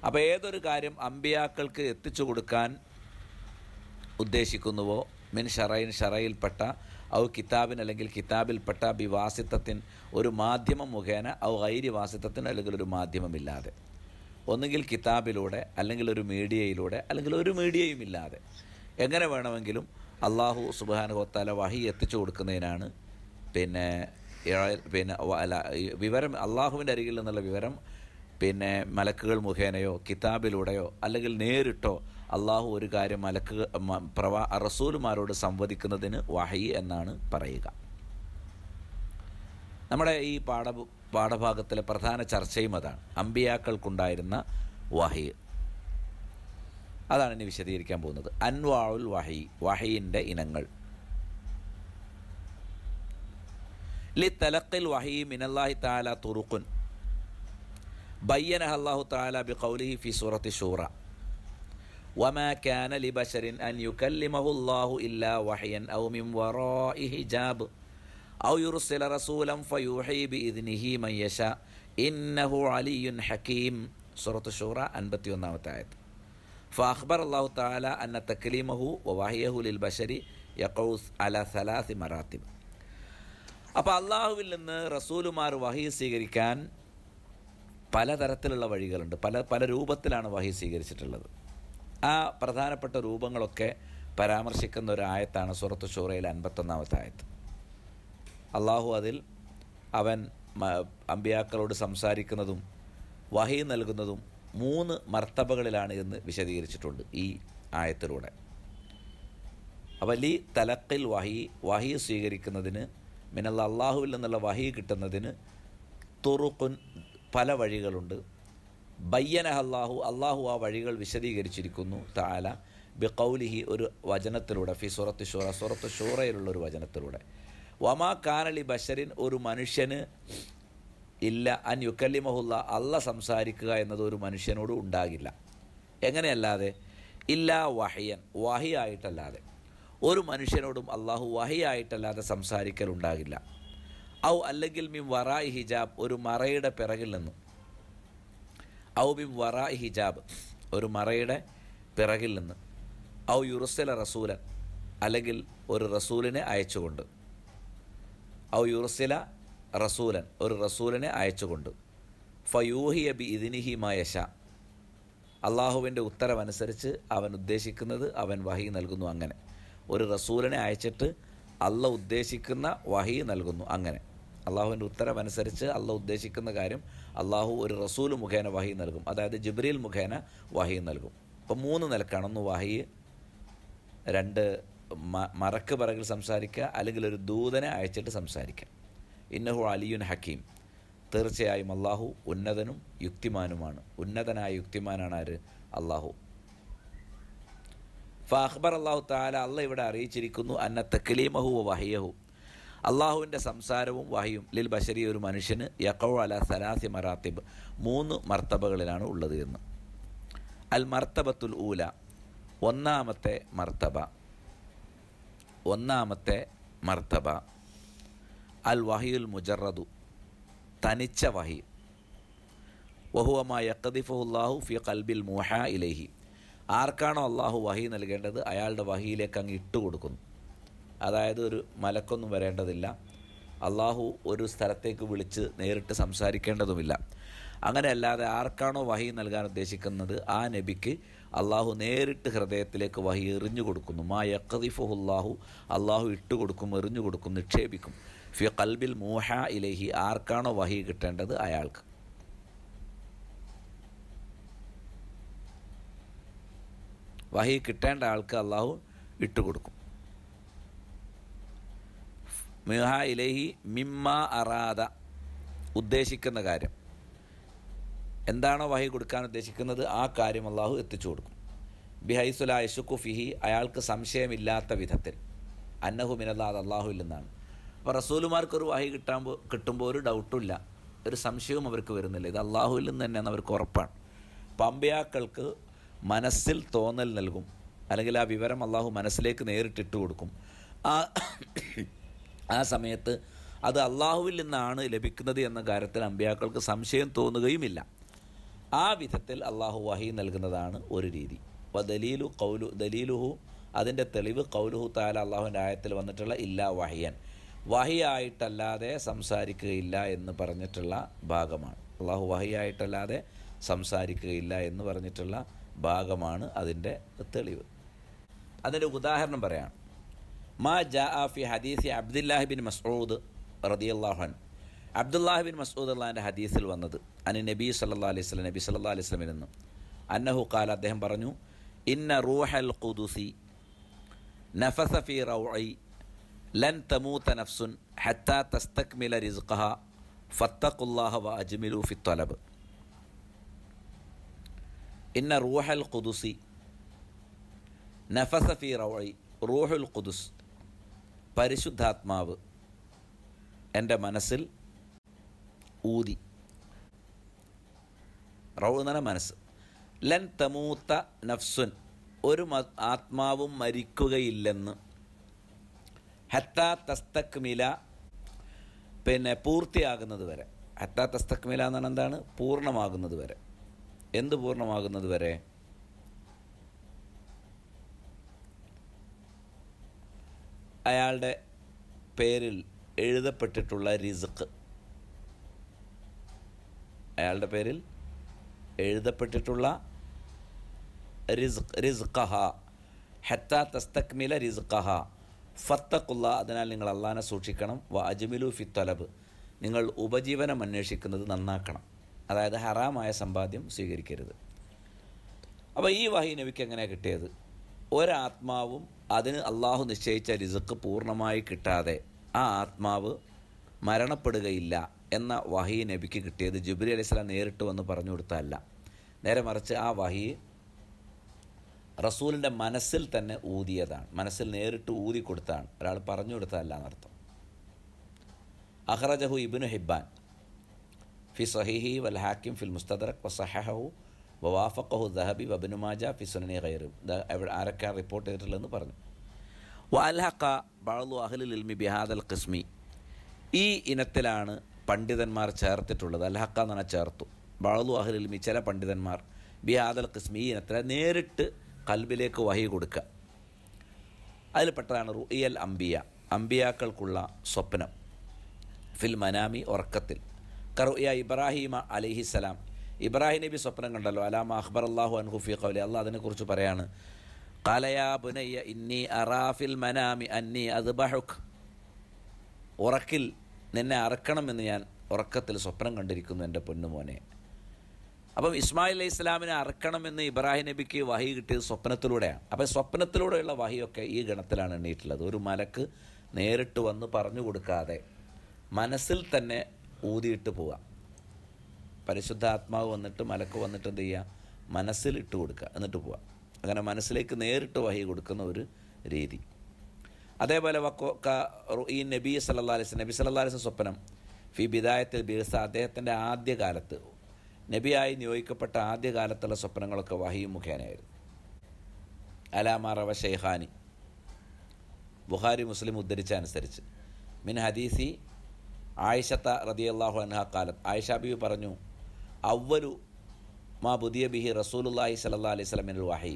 അപ്പോൾ ഏതൊരു കാര്യം അമ്പിയാക്കൾക്ക് എത്തിച്ചു കൊടുക്കാൻ ഉദ്ദേശിക്കുന്നുവോ മിൻ ഷറൈൻ ഷറയിൽപ്പെട്ട ഔ കിതാബിന് അല്ലെങ്കിൽ കിതാബിൽപ്പെട്ട ബി ഒരു മാധ്യമം മുഖേന ഔ ഐരി അല്ലെങ്കിൽ ഒരു മാധ്യമമില്ലാതെ ഒന്നുകിൽ കിതാബിലൂടെ അല്ലെങ്കിൽ ഒരു മീഡിയയിലൂടെ അല്ലെങ്കിൽ ഒരു മീഡിയയും ഇല്ലാതെ എങ്ങനെ വേണമെങ്കിലും അള്ളാഹു സുബാനുഹോത്താല വഹി എത്തിച്ചു കൊടുക്കുന്നതിനാണ് പിന്നെ പിന്നെ അല്ല വിവരം അള്ളാഹുവിൻ്റെ അരികിൽ നിന്നുള്ള വിവരം പിന്നെ മലക്കുകൾ മുഖേനയോ കിതാബിലൂടെയോ അല്ലെങ്കിൽ നേരിട്ടോ അള്ളാഹു ഒരു കാര്യം മലക്ക് പ്രവാ റസൂലുമാരോട് സംവദിക്കുന്നതിന് വഹയി എന്നാണ് പറയുക നമ്മുടെ ഈ പാഠ പാഠഭാഗത്തിലെ പ്രധാന ചർച്ചയും അതാണ് അമ്പിയാക്കൾക്കുണ്ടായിരുന്ന വഹി അതാണ് ഇനി വിശദീകരിക്കാൻ പോകുന്നത് അൻവാവുൽ വഹി വഹയിൻ്റെ ഇനങ്ങൾ ലി തലക്കിൽ വഹി മിനല്ലാഹി താല തുറുക്കുൻ ബയ്യനഹ അള്ളാഹു താല ബി കൗലി ഫി സൂറത്തി ഷൂറ وما كان لبشر أن يكلمه الله إلا وحيا أو من وراء حجاب أو يرسل رسولا فيوحي بإذنه من يشاء إنه علي حكيم سورة الشورى أنبتي وناوتايت فأخبر الله تعالى أن تكليمه ووحيه للبشر يقوس على ثلاث مراتب അപ്പോൾ അള്ളാഹുവിൽ നിന്ന് റസൂലുമാർ വഹി സ്വീകരിക്കാൻ പലതരത്തിലുള്ള വഴികളുണ്ട് പല പല രൂപത്തിലാണ് വഹി സ്വീകരിച്ചിട്ടുള്ളത് ആ പ്രധാനപ്പെട്ട രൂപങ്ങളൊക്കെ പരാമർശിക്കുന്ന ഒരു ആയത്താണ് സുറത്ത് ഷൂറയിൽ അൻപത്തൊന്നാമത്തെ ആയത്ത് അള്ളാഹു അതിൽ അവൻ അമ്പിയാക്കളോട് സംസാരിക്കുന്നതും വഹി നൽകുന്നതും മൂന്ന് മർത്തബകളിലാണ് എന്ന് വിശദീകരിച്ചിട്ടുണ്ട് ഈ ആയത്തിലൂടെ അപ്പം ലി തലക്കിൽ വഹി വഹി സ്വീകരിക്കുന്നതിന് മിനല്ല അള്ളാഹുവിൽ നിന്നുള്ള വഹി കിട്ടുന്നതിന് തുറുക്കുൻ പല വഴികളുണ്ട് ബയ്യനഹ അള്ളാഹു അള്ളാഹു ആ വഴികൾ വിശദീകരിച്ചിരിക്കുന്നു താല ബിഖൗലിഹി ഒരു വചനത്തിലൂടെ ഫി സുറത്ത് ഷൂറ സുറത്ത് ഷൂറയിലുള്ള ഒരു വചനത്തിലൂടെ വമാ കാനലി ബഷറിൻ ഒരു മനുഷ്യന് ഇല്ല അൻ യുക്കല്ലിമഹുല്ല അള്ള സംസാരിക്കുക എന്നത് ഒരു മനുഷ്യനോട് ഉണ്ടാകില്ല എങ്ങനെയല്ലാതെ ഇല്ല വഹിയൻ വഹിയായിട്ടല്ലാതെ ഒരു മനുഷ്യനോടും അള്ളാഹു വഹിയായിട്ടല്ലാതെ സംസാരിക്കലുണ്ടാകില്ല ഔ അല്ലെങ്കിൽ മീ വറായി ഹിജാബ് ഒരു മറയുടെ പിറകിൽ നിന്നും ഔ ബി വറ ഹിജാബ് ഒരു മറയുടെ പിറകിൽ നിന്ന് ഔ യുറസല റസൂലൻ അല്ലെങ്കിൽ ഒരു റസൂലിനെ അയച്ചുകൊണ്ട് ഔ യുറസല റസൂലൻ ഒരു റസൂലിനെ അയച്ചുകൊണ്ട് ഫയൂഹി അബി ഇതിനിഹി മായശ അള്ളാഹുവിൻ്റെ ഉത്തരവനുസരിച്ച് അവൻ ഉദ്ദേശിക്കുന്നത് അവൻ വഹി നൽകുന്നു അങ്ങനെ ഒരു റസൂലിനെ അയച്ചിട്ട് അല്ല ഉദ്ദേശിക്കുന്ന വഹി നൽകുന്നു അങ്ങനെ അള്ളാഹുവിൻ്റെ ഉത്തരവനുസരിച്ച് അല്ല ഉദ്ദേശിക്കുന്ന കാര്യം അള്ളാഹു ഒരു റസൂൽ മുഖേന വഹി നൽകും അതായത് ജിബ്രീൽ മുഖേന വഹി നൽകും അപ്പോൾ മൂന്ന് നിലക്കാണ് ഒന്ന് വഹി രണ്ട് മറക്ക് പറകിൽ സംസാരിക്കുക അല്ലെങ്കിൽ ഒരു ദൂതനെ അയച്ചിട്ട് സംസാരിക്കുക ഇന്നഹു അലിയുൻ ഹക്കീം തീർച്ചയായും അള്ളാഹു ഉന്നതനും യുക്തിമാനുമാണ് ഉന്നതനായ യുക്തിമാനാണ് ആര് അള്ളാഹു ഫ അഖ്ബർ അള്ളാഹു താല അള്ള ഇവിടെ അറിയിച്ചിരിക്കുന്നു അന്ന തക്ലീമഹു വഹിയഹു അള്ളാഹുവിൻ്റെ സംസാരവും വഹയും ലിൽ ബഷരി ഒരു മനുഷ്യന് യക്കോ അല സലാസി മറാത്തിബ് മൂന്ന് മർത്തബകളിലാണ് ഉള്ളത് എന്ന് അൽ മർത്തബത്തുൽ ഊല ഒന്നാമത്തെ മർത്തബ ഒന്നാമത്തെ മർത്തബ അൽ വഹിയുൽ മുജറദു തനിച്ച വഹി വഹുവമായ യക്കദിഫുല്ലാഹു ഫി കൽബിൽ മുഹ ഇലഹി ആർക്കാണോ അള്ളാഹു വഹി നൽകേണ്ടത് അയാളുടെ വഹിയിലേക്ക് അങ്ങ് ഇട്ടുകൊടുക്കുന്നു അതായത് ഒരു മലക്കൊന്നും വരേണ്ടതില്ല അള്ളാഹു ഒരു സ്ഥലത്തേക്ക് വിളിച്ച് നേരിട്ട് സംസാരിക്കേണ്ടതുമില്ല അങ്ങനെയല്ലാതെ ആർക്കാണോ വഹി നൽകാൻ ഉദ്ദേശിക്കുന്നത് ആ നബിക്ക് അള്ളാഹു നേരിട്ട് ഹൃദയത്തിലേക്ക് വഹി എറിഞ്ഞു കൊടുക്കുന്നു മാ യക്കദിഫുഹുല്ലാഹു അള്ളാഹു ഇട്ട് കൊടുക്കും എറിഞ്ഞു കൊടുക്കും നിക്ഷേപിക്കും ഫി കൽബിൽ മൂഹ ഇലൈഹി ആർക്കാണോ വഹി കിട്ടേണ്ടത് അയാൾക്ക് വഹി കിട്ടേണ്ട ആൾക്ക് അള്ളാഹു ഇട്ടുകൊടുക്കും മിഹ ഇലഹി മിമ്മ അറാദ ഉദ്ദേശിക്കുന്ന കാര്യം എന്താണോ വഹി കൊടുക്കാൻ ഉദ്ദേശിക്കുന്നത് ആ കാര്യം അള്ളാഹു എത്തിച്ചു കൊടുക്കും ബിഹൈസുല യഷുക്കു ഫിഹി അയാൾക്ക് സംശയമില്ലാത്ത വിധത്തിൽ അന്നഹു മിനല്ലാദ് അള്ളാഹു ഇല്ലെന്നാണ് അപ്പോൾ റസൂലുമാർക്കൊരു വഹി കിട്ടാൻ കിട്ടുമ്പോൾ ഒരു ഡൗട്ടുമില്ല ഒരു സംശയവും അവർക്ക് വരുന്നില്ല ഇത് അള്ളാഹുവിൽ നിന്ന് തന്നെയാണ് അവർക്ക് ഉറപ്പാണ് പമ്പയാക്കൾക്ക് മനസ്സിൽ തോന്നൽ നൽകും അല്ലെങ്കിൽ ആ വിവരം അള്ളാഹു മനസ്സിലേക്ക് നേരിട്ടിട്ട് കൊടുക്കും ആ ആ സമയത്ത് അത് അള്ളാഹുവിൽ നിന്നാണ് ലഭിക്കുന്നത് എന്ന കാര്യത്തിൽ അമ്പ്യാക്കൾക്ക് സംശയം തോന്നുകയുമില്ല ആ വിധത്തിൽ അള്ളാഹു വഹി നൽകുന്നതാണ് ഒരു രീതി അപ്പോൾ ദലീലു കൗലു ദലീലുഹു അതിൻ്റെ തെളിവ് കൗലുഹു താല അള്ളാഹുവിൻ്റെ ആയത്തിൽ വന്നിട്ടുള്ള ഇല്ലാ വഹിയൻ വഹിയായിട്ടല്ലാതെ സംസാരിക്കുകയില്ല എന്ന് പറഞ്ഞിട്ടുള്ള ഭാഗമാണ് അള്ളാഹു വഹിയായിട്ടല്ലാതെ സംസാരിക്കുകയില്ല എന്ന് പറഞ്ഞിട്ടുള്ള ഭാഗമാണ് അതിൻ്റെ തെളിവ് അതിൻ്റെ ഉദാഹരണം പറയാം ما جاء في حديث عبد الله بن مسعود رضي الله عنه عبد الله بن مسعود الله عنه حديث الوند أن النبي صلى الله عليه وسلم النبي صلى الله عليه وسلم أنه قال أدهم برنيو إن روح القدس نفث في روعي لن تموت نفس حتى تستكمل رزقها فاتقوا الله وأجملوا في الطلب إن روح القدس نفث في روعي روح القدس പരിശുദ്ധാത്മാവ് എൻ്റെ മനസ്സിൽ ഊതി റൗന്നന മനസ്സ് ലൻ തമൂത്ത നഫ്സുൻ ഒരു ആത്മാവും മരിക്കുകയില്ലെന്ന് ഹത്ത തസ്തക് മില പിന്നെ പൂർത്തിയാകുന്നത് വരെ ഹത്ത തസ്തക് മില എന്ന് പറഞ്ഞാൽ എന്താണ് പൂർണ്ണമാകുന്നത് വരെ എന്ത് പൂർണ്ണമാകുന്നത് വരെ അയാളുടെ പേരിൽ എഴുതപ്പെട്ടിട്ടുള്ള റിസ്ക് അയാളുടെ പേരിൽ എഴുതപ്പെട്ടിട്ടുള്ള റിസ്ക് തസ്തക്മില ഫത്തക്കുള്ള അതിനാൽ നിങ്ങൾ അള്ളാനെ സൂക്ഷിക്കണം വ അജ്മിലു ഫി തലബ് നിങ്ങൾ ഉപജീവനം അന്വേഷിക്കുന്നത് നന്നാക്കണം അതായത് ഹറാമായ സമ്പാദ്യം സ്വീകരിക്കരുത് അപ്പോൾ ഈ വഹി നബിക്ക് എങ്ങനെയാണ് കിട്ടിയത് ഒരാത്മാവും അതിന് അള്ളാഹു നിശ്ചയിച്ച രിസുക്ക് പൂർണ്ണമായി കിട്ടാതെ ആ ആത്മാവ് മരണപ്പെടുകയില്ല എന്ന വഹി നബിക്ക് കിട്ടിയത് ജുബ്രി സ്വലാം നേരിട്ട് വന്ന് പറഞ്ഞു കൊടുത്തതല്ല നേരെ മറിച്ച് ആ വഹി റസൂലിൻ്റെ മനസ്സിൽ തന്നെ ഊതിയതാണ് മനസ്സിൽ നേരിട്ട് ഊതി കൊടുത്താണ് ഒരാൾ പറഞ്ഞു കൊടുത്തതല്ല എന്നർത്ഥം അഹ്റജഹു ഇബിനു ഹിബാൻ ഫി സഹിഹി വൽ ഹാക്കിം ഫിൽ മുസ്തദറക് വസഹഹു വവാഫഖഹു ദഹബി വബിനുമാജ ഫിസുനനി ഖൈറും അവിടെ ആരൊക്കെയാണ് റിപ്പോർട്ട് ചെയ്തിട്ടുള്ളതെന്ന് പറഞ്ഞു വാൽഹക്ക ബാളു അഹ്ലിൽ ഇൽമി ബിഹാദൽ ഖിസ്മി ഈ ഇനത്തിലാണ് പണ്ഡിതന്മാർ ചേർത്തിട്ടുള്ളത് അൽഹക്ക എന്ന് പറഞ്ഞാൽ ചേർത്തു ബാളു അഹ്ലിൽ ഇൽമി ചില പണ്ഡിതന്മാർ ബിഹാദൽ ഖിസ്മി ഈ ഇനത്തിൽ നേരിട്ട് കൽബിലേക്ക് വഹി കൊടുക്കുക അതിൽപ്പെട്ടതാണ് റുഇയൽ അംബിയ അംബിയാക്കൾക്കുള്ള സ്വപ്നം ഫിൽ മനാമി ഉറക്കത്തിൽ കറുയ ഇബ്രാഹിമ അലിഹിസലാം ഇബ്രാഹിം നബി സ്വപ്നം കണ്ടല്ലോ അലാമ അഖ്ബർ അള്ളാഹു അൻഹുഫി കൗലി അള്ളാഹ് അതിനെക്കുറിച്ച് പറയാണ് കാലയാ പുനയ്യ ഇന്നി അറാഫിൽ മനാമി അന്നി അത് ബഹുഖ് ഉറക്കിൽ നിന്നെ അറക്കണമെന്ന് ഞാൻ ഉറക്കത്തിൽ സ്വപ്നം കണ്ടിരിക്കുന്നു എൻ്റെ പൊന്നുമോനെ അപ്പം ഇസ്മായിൽ അലൈഹി ഇസ്ലാമിനെ അറക്കണമെന്ന് ഇബ്രാഹിം നബിക്ക് വഹി കിട്ടിയത് സ്വപ്നത്തിലൂടെയാണ് അപ്പം സ്വപ്നത്തിലൂടെയുള്ള വഹിയൊക്കെ ഈ ഗണത്തിലാണ് എണ്ണിയിട്ടുള്ളത് ഒരു മലക്ക് നേരിട്ട് വന്ന് പറഞ്ഞു കൊടുക്കാതെ മനസ്സിൽ തന്നെ ഊതിയിട്ട് പോവാം പരിശുദ്ധാത്മാവ് വന്നിട്ട് മലക്ക് വന്നിട്ട് എന്ത് ചെയ്യുക മനസ്സിൽ ഇട്ട് കൊടുക്കുക എന്നിട്ട് പോവുക അങ്ങനെ മനസ്സിലേക്ക് നേരിട്ട് വഹി കൊടുക്കുന്ന ഒരു രീതി അതേപോലെ വക്കോ ക ഈ നബി സല്ലാ അലിസ് നബി സല്ലാ അലിസ് സ്വപ്നം ഫി ബിദായത്തിൽ ബിർസ അദ്ദേഹത്തിൻ്റെ ആദ്യകാലത്ത് നബിയായി നിയോഗിക്കപ്പെട്ട ആദ്യകാലത്തുള്ള സ്വപ്നങ്ങളൊക്കെ വഹിയും മുഖേനയായിരുന്നു അലാമറവ ഷെയ്ഹാനി ബുഹാരി മുസ്ലിം ഉദ്ധരിച്ച അനുസരിച്ച് മിൻ ഹദീസി ആയിഷത്ത റതിയല്ലാഹു അൻഹ കാലത്ത് ആയിഷ ബിബി പറഞ്ഞു അവരു മാ പുതിയ ബിഹി റസൂലുല്ലാഹി സല്ലാ അലൈഹി സ്വലമിൻ വാഹി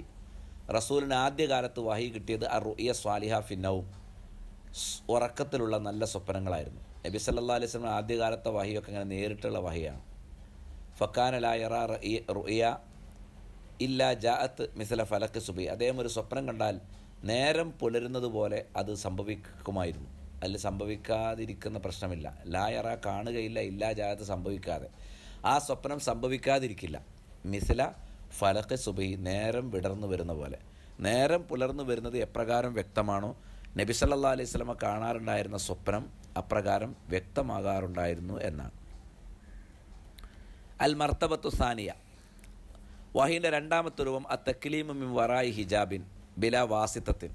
റസൂലിന് ആദ്യകാലത്ത് വാഹി കിട്ടിയത് അ റുയ സ്വാലിഹ ഫിന്നവും ഉറക്കത്തിലുള്ള നല്ല സ്വപ്നങ്ങളായിരുന്നു നബി സല്ലാ അലൈഹി സ്വലം ആദ്യകാലത്തെ വാഹിയൊക്കെ ഇങ്ങനെ നേരിട്ടുള്ള വാഹിയാണ് ഫക്കാനലായ റുയ ഇല്ല ജാഅത്ത് മിസല ഫലക്ക് സുബി അദ്ദേഹം ഒരു സ്വപ്നം കണ്ടാൽ നേരം പുലരുന്നത് പോലെ അത് സംഭവിക്കുമായിരുന്നു അതിൽ സംഭവിക്കാതിരിക്കുന്ന പ്രശ്നമില്ല ലായറ കാണുകയില്ല ഇല്ലാ ജാഗത്ത് സംഭവിക്കാതെ ആ സ്വപ്നം സംഭവിക്കാതിരിക്കില്ല മിസില ഫലക്ക് സുബൈ നേരം വിടർന്നു വരുന്ന പോലെ നേരം പുലർന്നു വരുന്നത് എപ്രകാരം വ്യക്തമാണോ നബി സല്ലാ അലൈഹി സ്വലമ കാണാറുണ്ടായിരുന്ന സ്വപ്നം അപ്രകാരം വ്യക്തമാകാറുണ്ടായിരുന്നു എന്നാണ് അൽ മർത്തബത്തു സാനിയ വഹീൻ്റെ രണ്ടാമത്തെ രൂപം അ തക്ലീമിൻ വറായി ഹിജാബിൻ ബില വാസിത്തത്തിൻ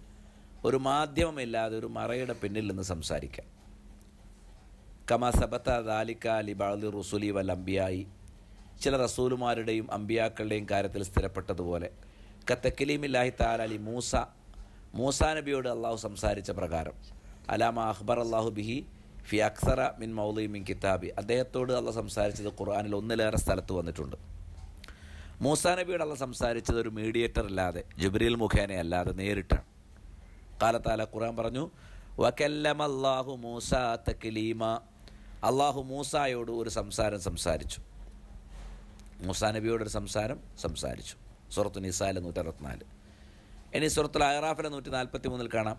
ഒരു മാധ്യമമില്ലാതെ ഒരു മറയുടെ പിന്നിൽ നിന്ന് സംസാരിക്കാം കമ ദാലിക്ക ലിബാദി റസൂലി വൽ അംബിയായി ചില റസൂലുമാരുടെയും അമ്പിയാക്കളുടെയും കാര്യത്തിൽ സ്ഥിരപ്പെട്ടതുപോലെ കത്തക്കലീമില്ലാഹി താലാലി മൂസ മൂസ നബിയോട് അള്ളാഹു സംസാരിച്ച പ്രകാരം അലാമ അഹ്ബർ അള്ളാഹു ബിഹി ഫി അക്സറ മിൻ മൗലി മിൻ കിതാബി അദ്ദേഹത്തോട് അള്ള സംസാരിച്ചത് ഖുർആാനിൽ ഒന്നിലേറെ സ്ഥലത്ത് വന്നിട്ടുണ്ട് മൂസാ നബിയോട് അള്ള സംസാരിച്ചത് ഒരു മീഡിയേറ്റർ അല്ലാതെ ജുബ്രീൽ മുഖേന അല്ലാതെ നേരിട്ടാണ് കാലത്താല ഖുർആൻ പറഞ്ഞു വക്കല്ലമല്ലാഹു മൂസ തക്കലീമ അള്ളാഹു മൂസായോട് ഒരു സംസാരം സംസാരിച്ചു മൂസാ ഒരു സംസാരം സംസാരിച്ചു സുറത്തു നിസാല നൂറ്ററുപത്തിനാല് ഇനി സുറത്തുൽ അഹറാഫിലെ നൂറ്റി നാൽപ്പത്തി മൂന്നിൽ കാണാം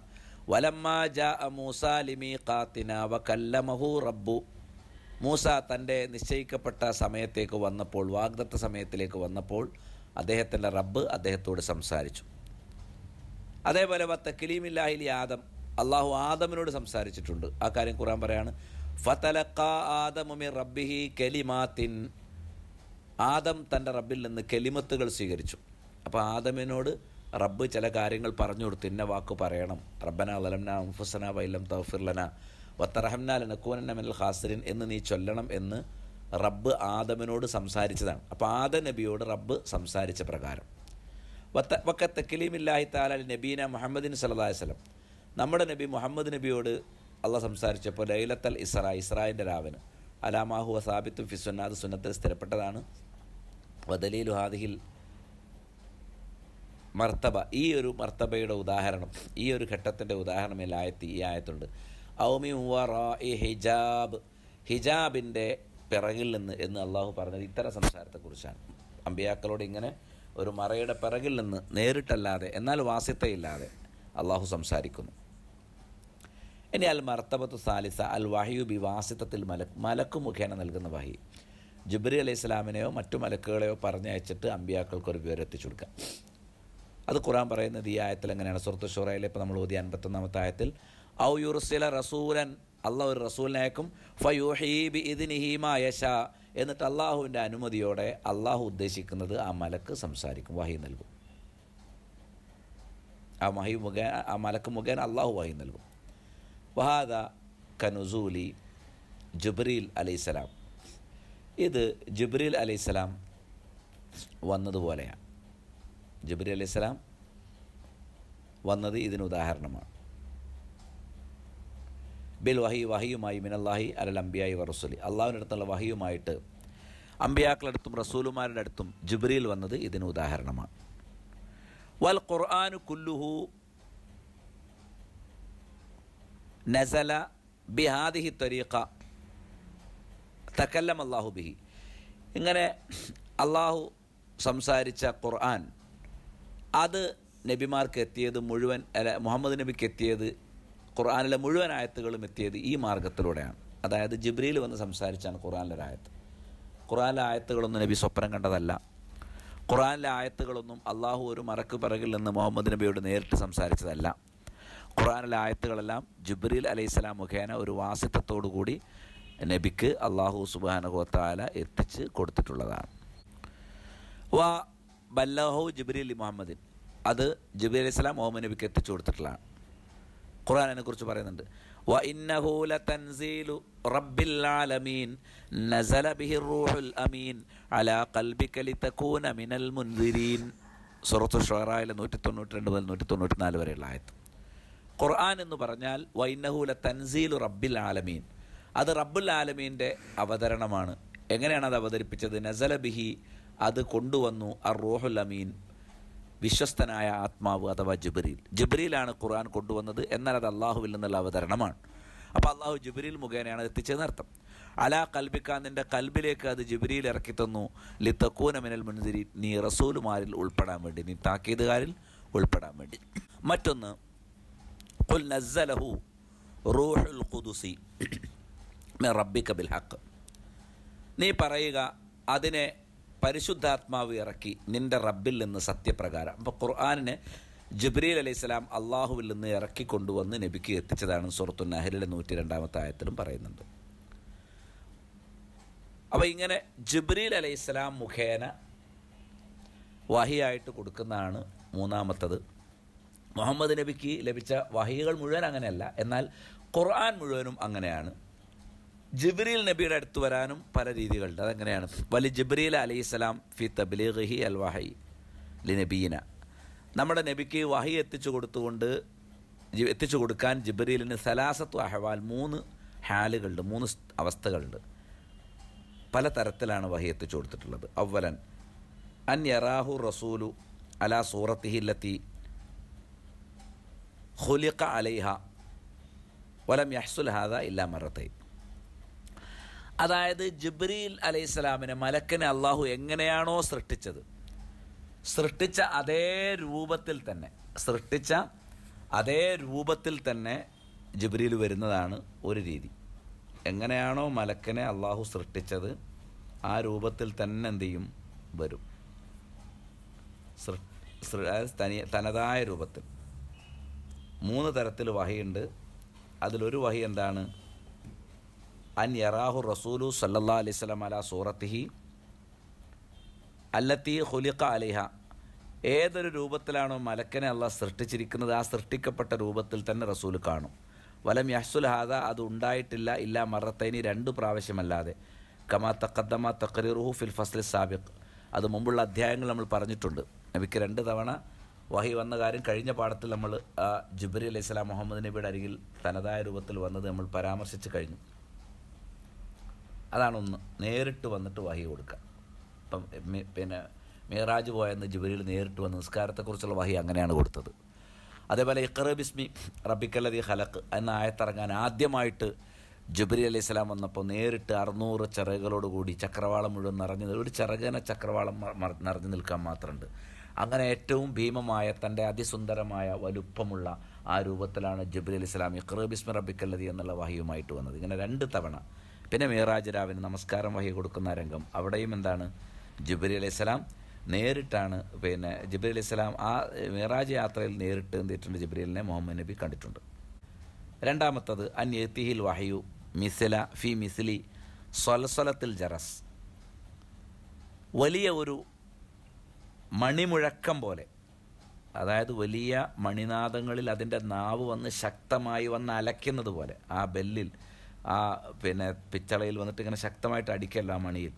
വലമ്മ ജാ മൂസാലിമി കാത്തിന വ കല്ലമഹു റബ്ബു മൂസ തൻ്റെ നിശ്ചയിക്കപ്പെട്ട സമയത്തേക്ക് വന്നപ്പോൾ വാഗ്ദത്ത സമയത്തിലേക്ക് വന്നപ്പോൾ അദ്ദേഹത്തിൻ്റെ റബ്ബ് അദ്ദേഹത്തോട് സംസാരിച്ചു അതേപോലെ വത്ത കിലീമില്ലാഹിലി ആദം അള്ളാഹു ആദമിനോട് സംസാരിച്ചിട്ടുണ്ട് ആ കാര്യം കുറാൻ പറയാണ് റബ്ബിഹി കലിമാത്തിൻ ആദം തൻ്റെ റബ്ബിൽ നിന്ന് കെലിമത്തുകൾ സ്വീകരിച്ചു അപ്പോൾ ആദമിനോട് റബ്ബ് ചില കാര്യങ്ങൾ പറഞ്ഞു കൊടുത്തു ഇന്ന വാക്ക് പറയണം റബ്ബന വലംന മുഫസന വൈലം തൗഫിർലന വത്തറഹംന ലനക്കൂനന്ന മിനൽ ഹാസരിൻ എന്ന് നീ ചൊല്ലണം എന്ന് റബ്ബ് ആദമിനോട് സംസാരിച്ചതാണ് അപ്പോൾ ആദ നബിയോട് റബ്ബ് സംസാരിച്ച പ്രകാരം വത്ത വക്കത്ത് കലീമില്ലാഹി താലാൽ നബീന മുഹമ്മദിൻ സലഹ് വസ്ലം നമ്മുടെ നബി മുഹമ്മദ് നബിയോട് അള്ളാഹ് സംസാരിച്ചപ്പോൾ ലൈലത്തൽ ഇസ്ര ഇസ്രായിൻ്റെ രാവിന് അലാമാഹു സാബിത്തും ഫിസുന്നാദ് സുന്നത്തിൽ സ്ഥിരപ്പെട്ടതാണ് വദലീലു ഹാദിഹിൽ മർത്തബ ഈ ഒരു മർത്തബയുടെ ഉദാഹരണം ഈ ഒരു ഘട്ടത്തിൻ്റെ ഉദാഹരണം ഈ ആയത്ത് ഈ ആയത്തുണ്ട് ഔമി ഹിജാബ് ഹിജാബിൻ്റെ പിറകിൽ നിന്ന് എന്ന് അള്ളാഹു പറഞ്ഞത് ഇത്തരം സംസാരത്തെക്കുറിച്ചാണ് അമ്പിയാക്കളോട് ഇങ്ങനെ ഒരു മറയുടെ പിറകിൽ നിന്ന് നേരിട്ടല്ലാതെ എന്നാൽ വാസ്യതയില്ലാതെ അള്ളാഹു സംസാരിക്കുന്നു ഇനി അൽ മർത്തബത്ത് സാലിസ അൽ വഹയു ബി വാസിത്തത്തിൽ മലക് മലക്കു മുഖേന നൽകുന്ന വഹി ജുബ്രി അലൈഹി ഇസ്ലാമിനെയോ മറ്റു മലക്കുകളെയോ പറഞ്ഞയച്ചിട്ട് അമ്പിയാക്കൾക്കൊരു വിവരം എത്തിച്ചു കൊടുക്കുക അത് ഖുറാൻ പറയുന്നത് ഈ ആയത്തിൽ എങ്ങനെയാണ് സുഹൃത്ത് ഷുറയിലെ ഇപ്പോൾ നമ്മൾ ഓതി അൻപത്തൊന്നാമത്തെ ആയത്തിൽ ഔ യുറുസില റസൂലൻ അള്ള ഒരു റസൂലിനയക്കും ഫയൂഹീബി ഇതിന് ഹീമായശ എന്നിട്ട് അള്ളാഹുവിൻ്റെ അനുമതിയോടെ അള്ളാഹു ഉദ്ദേശിക്കുന്നത് ആ മലക്ക് സംസാരിക്കും വഹി നൽകും ആ മഹി മുഖേന ആ മലക്ക് മുഖേന അള്ളാഹു വഹി നൽകും വഹാദ കനുസൂലി ജുബ്രീൽ അലൈസലാം ഇത് ജുബ്രീൽ അലൈസലാം വന്നതുപോലെയാണ് ജുബ്രീൽ അലൈസലാം വന്നത് ഇതിന് ഉദാഹരണമാണ് ബിൽ വഹി വഹിയുമായി മിനല്ലാഹി അല അംബിയായി വറസുലി അള്ളാഹുവിനടുത്തുള്ള വഹിയുമായിട്ട് അമ്പിയാക്കളടുത്തും റസൂലുമാരുടെ അടുത്തും ജുബ്രീൽ വന്നത് ഇതിന് ഉദാഹരണമാണ് വൽ ഖുർആാനു കുല്ലുഹു നസല ബിഹാദിഹി ത്വരീഖ തക്കല്ലം അള്ളാഹു ബിഹി ഇങ്ങനെ അള്ളാഹു സംസാരിച്ച ഖുർആൻ അത് നബിമാർക്ക് എത്തിയത് മുഴുവൻ അല്ല മുഹമ്മദ് നബിക്ക് എത്തിയത് ഖുർആാനിലെ മുഴുവൻ ആയത്തുകളും എത്തിയത് ഈ മാർഗത്തിലൂടെയാണ് അതായത് ജിബ്രിയിൽ വന്ന് സംസാരിച്ചാണ് ഖുർആാനിലൊരു ആയത്ത് ഖുർആാനിലെ ആയത്തുകളൊന്നും നബി സ്വപ്നം കണ്ടതല്ല ഖുർആാനിലെ ആയത്തുകളൊന്നും അള്ളാഹു ഒരു മറക്ക് പിറകിൽ നിന്ന് മുഹമ്മദ് നബിയോട് നേരിട്ട് സംസാരിച്ചതല്ല ഖുറാനിലെ ആയത്തുകളെല്ലാം ജുബ്രീൽ അലൈഹിസ്സലാം മുഖേന ഒരു വാസിത്വത്തോടു കൂടി നബിക്ക് അള്ളാഹു സുബാനഹുത്താല എത്തിച്ച് കൊടുത്തിട്ടുള്ളതാണ് വ ബല്ലഹു ജുബ്രീൽ മുഹമ്മദിൻ അത് ജുബ്രീൽ അലൈഹിസ്സലാം മുഹമ്മദ് നബിക്ക് എത്തിച്ചു കൊടുത്തിട്ടുള്ളതാണ് ഖുർആാനിനെ പറയുന്നുണ്ട് വ ഇന്നഹൂല തൻസീലു റബ്ബിൽ ആലമീൻ നസല ബിഹി റൂഹുൽ അമീൻ അല ഖൽബിക ലിതകൂന മിനൽ മുൻദിരീൻ സൂറത്തു ഷുഅറയിലെ നൂറ്റി തൊണ്ണൂറ്റി രണ്ട് മുതൽ നൂറ്റി തൊണ്ണൂറ്റി നാല് വരെയുള്ള ആയത്ത് ഖുർആൻ എന്ന് പറഞ്ഞാൽ വൈനഹൂല തൻസീൽ റബ്ബിൽ ആലമീൻ അത് റബ്ബുൽ ആലമീൻ്റെ അവതരണമാണ് എങ്ങനെയാണ് അത് അവതരിപ്പിച്ചത് നസല ബിഹി അത് കൊണ്ടുവന്നു അർ റോഹുൽ അമീൻ വിശ്വസ്തനായ ആത്മാവ് അഥവാ ജുബിരിൽ ജുബിരിയിലാണ് ഖുർആൻ കൊണ്ടുവന്നത് എന്നാൽ അത് അള്ളാഹുവിൽ നിന്നുള്ള അവതരണമാണ് അപ്പോൾ അള്ളാഹു ജുബിരിൽ മുഖേനയാണ് അർത്ഥം അലാ കൽബിക്ക നിൻ്റെ കൽബിലേക്ക് അത് ജുബിരിയിൽ ഇറക്കി തന്നു മിനൽ മുൻതിരി നീ റസൂലുമാരിൽ ഉൾപ്പെടാൻ വേണ്ടി നീ താക്കീതുകാരിൽ ഉൾപ്പെടാൻ വേണ്ടി മറ്റൊന്ന് قل نزله റൂഹുൽ ഖുദുസി റബ്ബിക ബിൽ നീ പറയുക അതിനെ പരിശുദ്ധാത്മാവ് ഇറക്കി നിന്റെ റബ്ബിൽ നിന്ന് സത്യപ്രകാരം അപ്പോൾ ഖുർആാനിന് ജബ്രീൽ അലൈഹി സ്വലാം അള്ളാഹുവിൽ നിന്ന് ഇറക്കി കൊണ്ടുവന്ന് നബിക്ക് എത്തിച്ചതാണ് സുഹൃത്തു നഹലിലെ നൂറ്റി രണ്ടാമത്തെ ആയത്തിലും പറയുന്നുണ്ട് അപ്പോൾ ഇങ്ങനെ ജബ്രീൽ അലൈഹി സ്വലാം മുഖേന വഹിയായിട്ട് കൊടുക്കുന്നതാണ് മൂന്നാമത്തത് മുഹമ്മദ് നബിക്ക് ലഭിച്ച വഹികൾ മുഴുവൻ അങ്ങനെയല്ല എന്നാൽ ഖുർആൻ മുഴുവനും അങ്ങനെയാണ് ജിബ്രീൽ നബിയുടെ അടുത്ത് വരാനും പല രീതികളുണ്ട് അതെങ്ങനെയാണ് വലി ജിബ്രീൽ അലി ഇസ്ലാം ഫി തബ്ലീഹി അൽ വഹി ലി നബീന നമ്മുടെ നബിക്ക് വഹി എത്തിച്ചു കൊടുത്തുകൊണ്ട് എത്തിച്ചു കൊടുക്കാൻ ജിബ്രീലിന് സലാസത്ത് അഹവാൽ മൂന്ന് ഹാലുകളുണ്ട് മൂന്ന് അവസ്ഥകളുണ്ട് പല തരത്തിലാണ് വഹി എത്തിച്ചു കൊടുത്തിട്ടുള്ളത് അവലൻ അൻ യറാഹു റസൂലു അലാ സൂറത്തിഹില്ലത്തി ഹുലിഖ അലൈഹ വലം യഹ്സുൽ ഹാദ ഇല്ലാ മറത്തൈ അതായത് ജിബ്രീൽ അലൈഹിസ്സലാമിനെ മലക്കനെ അള്ളാഹു എങ്ങനെയാണോ സൃഷ്ടിച്ചത് സൃഷ്ടിച്ച അതേ രൂപത്തിൽ തന്നെ സൃഷ്ടിച്ച അതേ രൂപത്തിൽ തന്നെ ജിബ്രീൽ വരുന്നതാണ് ഒരു രീതി എങ്ങനെയാണോ മലക്കനെ അള്ളാഹു സൃഷ്ടിച്ചത് ആ രൂപത്തിൽ തന്നെ എന്ത് ചെയ്യും വരും തനിയ തനതായ രൂപത്തിൽ മൂന്ന് തരത്തിൽ വഹയുണ്ട് അതിലൊരു വഹി എന്താണ് അൻ യറാഹു റസൂലു സല്ലാ അലൈസ്ലാം അല സൂറത്തിഹി അല്ലത്തി ഹുലിഖ അലിഹ ഏതൊരു രൂപത്തിലാണോ മലക്കനെ അള്ളാഹ് സൃഷ്ടിച്ചിരിക്കുന്നത് ആ സൃഷ്ടിക്കപ്പെട്ട രൂപത്തിൽ തന്നെ റസൂൽ കാണും വലം യഹ്സുൽ ഹാദ അത് ഉണ്ടായിട്ടില്ല ഇല്ല മറത്തൈനി രണ്ട് പ്രാവശ്യമല്ലാതെ കമാ തക്കദ്ദമ തക്കറിറുഹു ഫിൽ ഫസ്ലി സാബിഖ് അത് മുമ്പുള്ള അധ്യായങ്ങൾ നമ്മൾ പറഞ്ഞിട്ടുണ്ട് നബിക്ക് രണ്ട് തവണ വഹി വന്ന കാര്യം കഴിഞ്ഞ പാഠത്തിൽ നമ്മൾ ആ ജുബരി അലൈഹി സ്വലാം മുഹമ്മദ് നബിയുടെ അരികിൽ തനതായ രൂപത്തിൽ വന്നത് നമ്മൾ പരാമർശിച്ച് കഴിഞ്ഞു അതാണൊന്ന് നേരിട്ട് വന്നിട്ട് വഹി കൊടുക്കുക ഇപ്പം പിന്നെ മിറാജ് പോയെന്ന് ജുബരിയിൽ നേരിട്ട് വന്ന് നിസ്കാരത്തെക്കുറിച്ചുള്ള വഹി അങ്ങനെയാണ് കൊടുത്തത് അതേപോലെ ഇക്കറ ബിസ്മി റബിക്കല്ലതി ഹലക്ക് എന്ന ആയത്തിറങ്ങാൻ ആദ്യമായിട്ട് ജുബരി അലൈഹി സ്വലാം വന്നപ്പോൾ നേരിട്ട് അറുന്നൂറ് ചിറകുകളോടുകൂടി ചക്രവാളം മുഴുവൻ നിറഞ്ഞു ഒരു ചിറകന ചക്രവാളം നിറഞ്ഞു നിൽക്കാൻ മാത്രമുണ്ട് അങ്ങനെ ഏറ്റവും ഭീമമായ തൻ്റെ അതിസുന്ദരമായ വലുപ്പമുള്ള ആ രൂപത്തിലാണ് ജബ്രി അലി ഇസ്ലാം ഇഖ്റബിസ്മി റബിക്കല്ലതി എന്നുള്ള വഹിയുമായിട്ട് വന്നത് ഇങ്ങനെ രണ്ട് തവണ പിന്നെ മിറാജ് നമസ്കാരം വഹി കൊടുക്കുന്ന രംഗം അവിടെയും എന്താണ് ജബ്രീൽ അലി ഇസ്ലാം നേരിട്ടാണ് പിന്നെ ജബ്രീൽ അലി ഇസ്ലാം ആ മീറാജ് യാത്രയിൽ നേരിട്ട് എന്തിട്ടുണ്ട് ജബ്രീലിനെ മുഹമ്മദ് നബി കണ്ടിട്ടുണ്ട് രണ്ടാമത്തത് അൻ എത്തിഹിൽ വഹയു മിസില ഫി മിസിലി സ്വലസ്വലത്തിൽ ജറസ് വലിയ ഒരു മണിമുഴക്കം പോലെ അതായത് വലിയ മണിനാദങ്ങളിൽ അതിൻ്റെ നാവ് വന്ന് ശക്തമായി വന്ന് അലയ്ക്കുന്നത് പോലെ ആ ബെല്ലിൽ ആ പിന്നെ പിച്ചളയിൽ വന്നിട്ട് ഇങ്ങനെ ശക്തമായിട്ട് അടിക്കല്ല ആ മണിയിൽ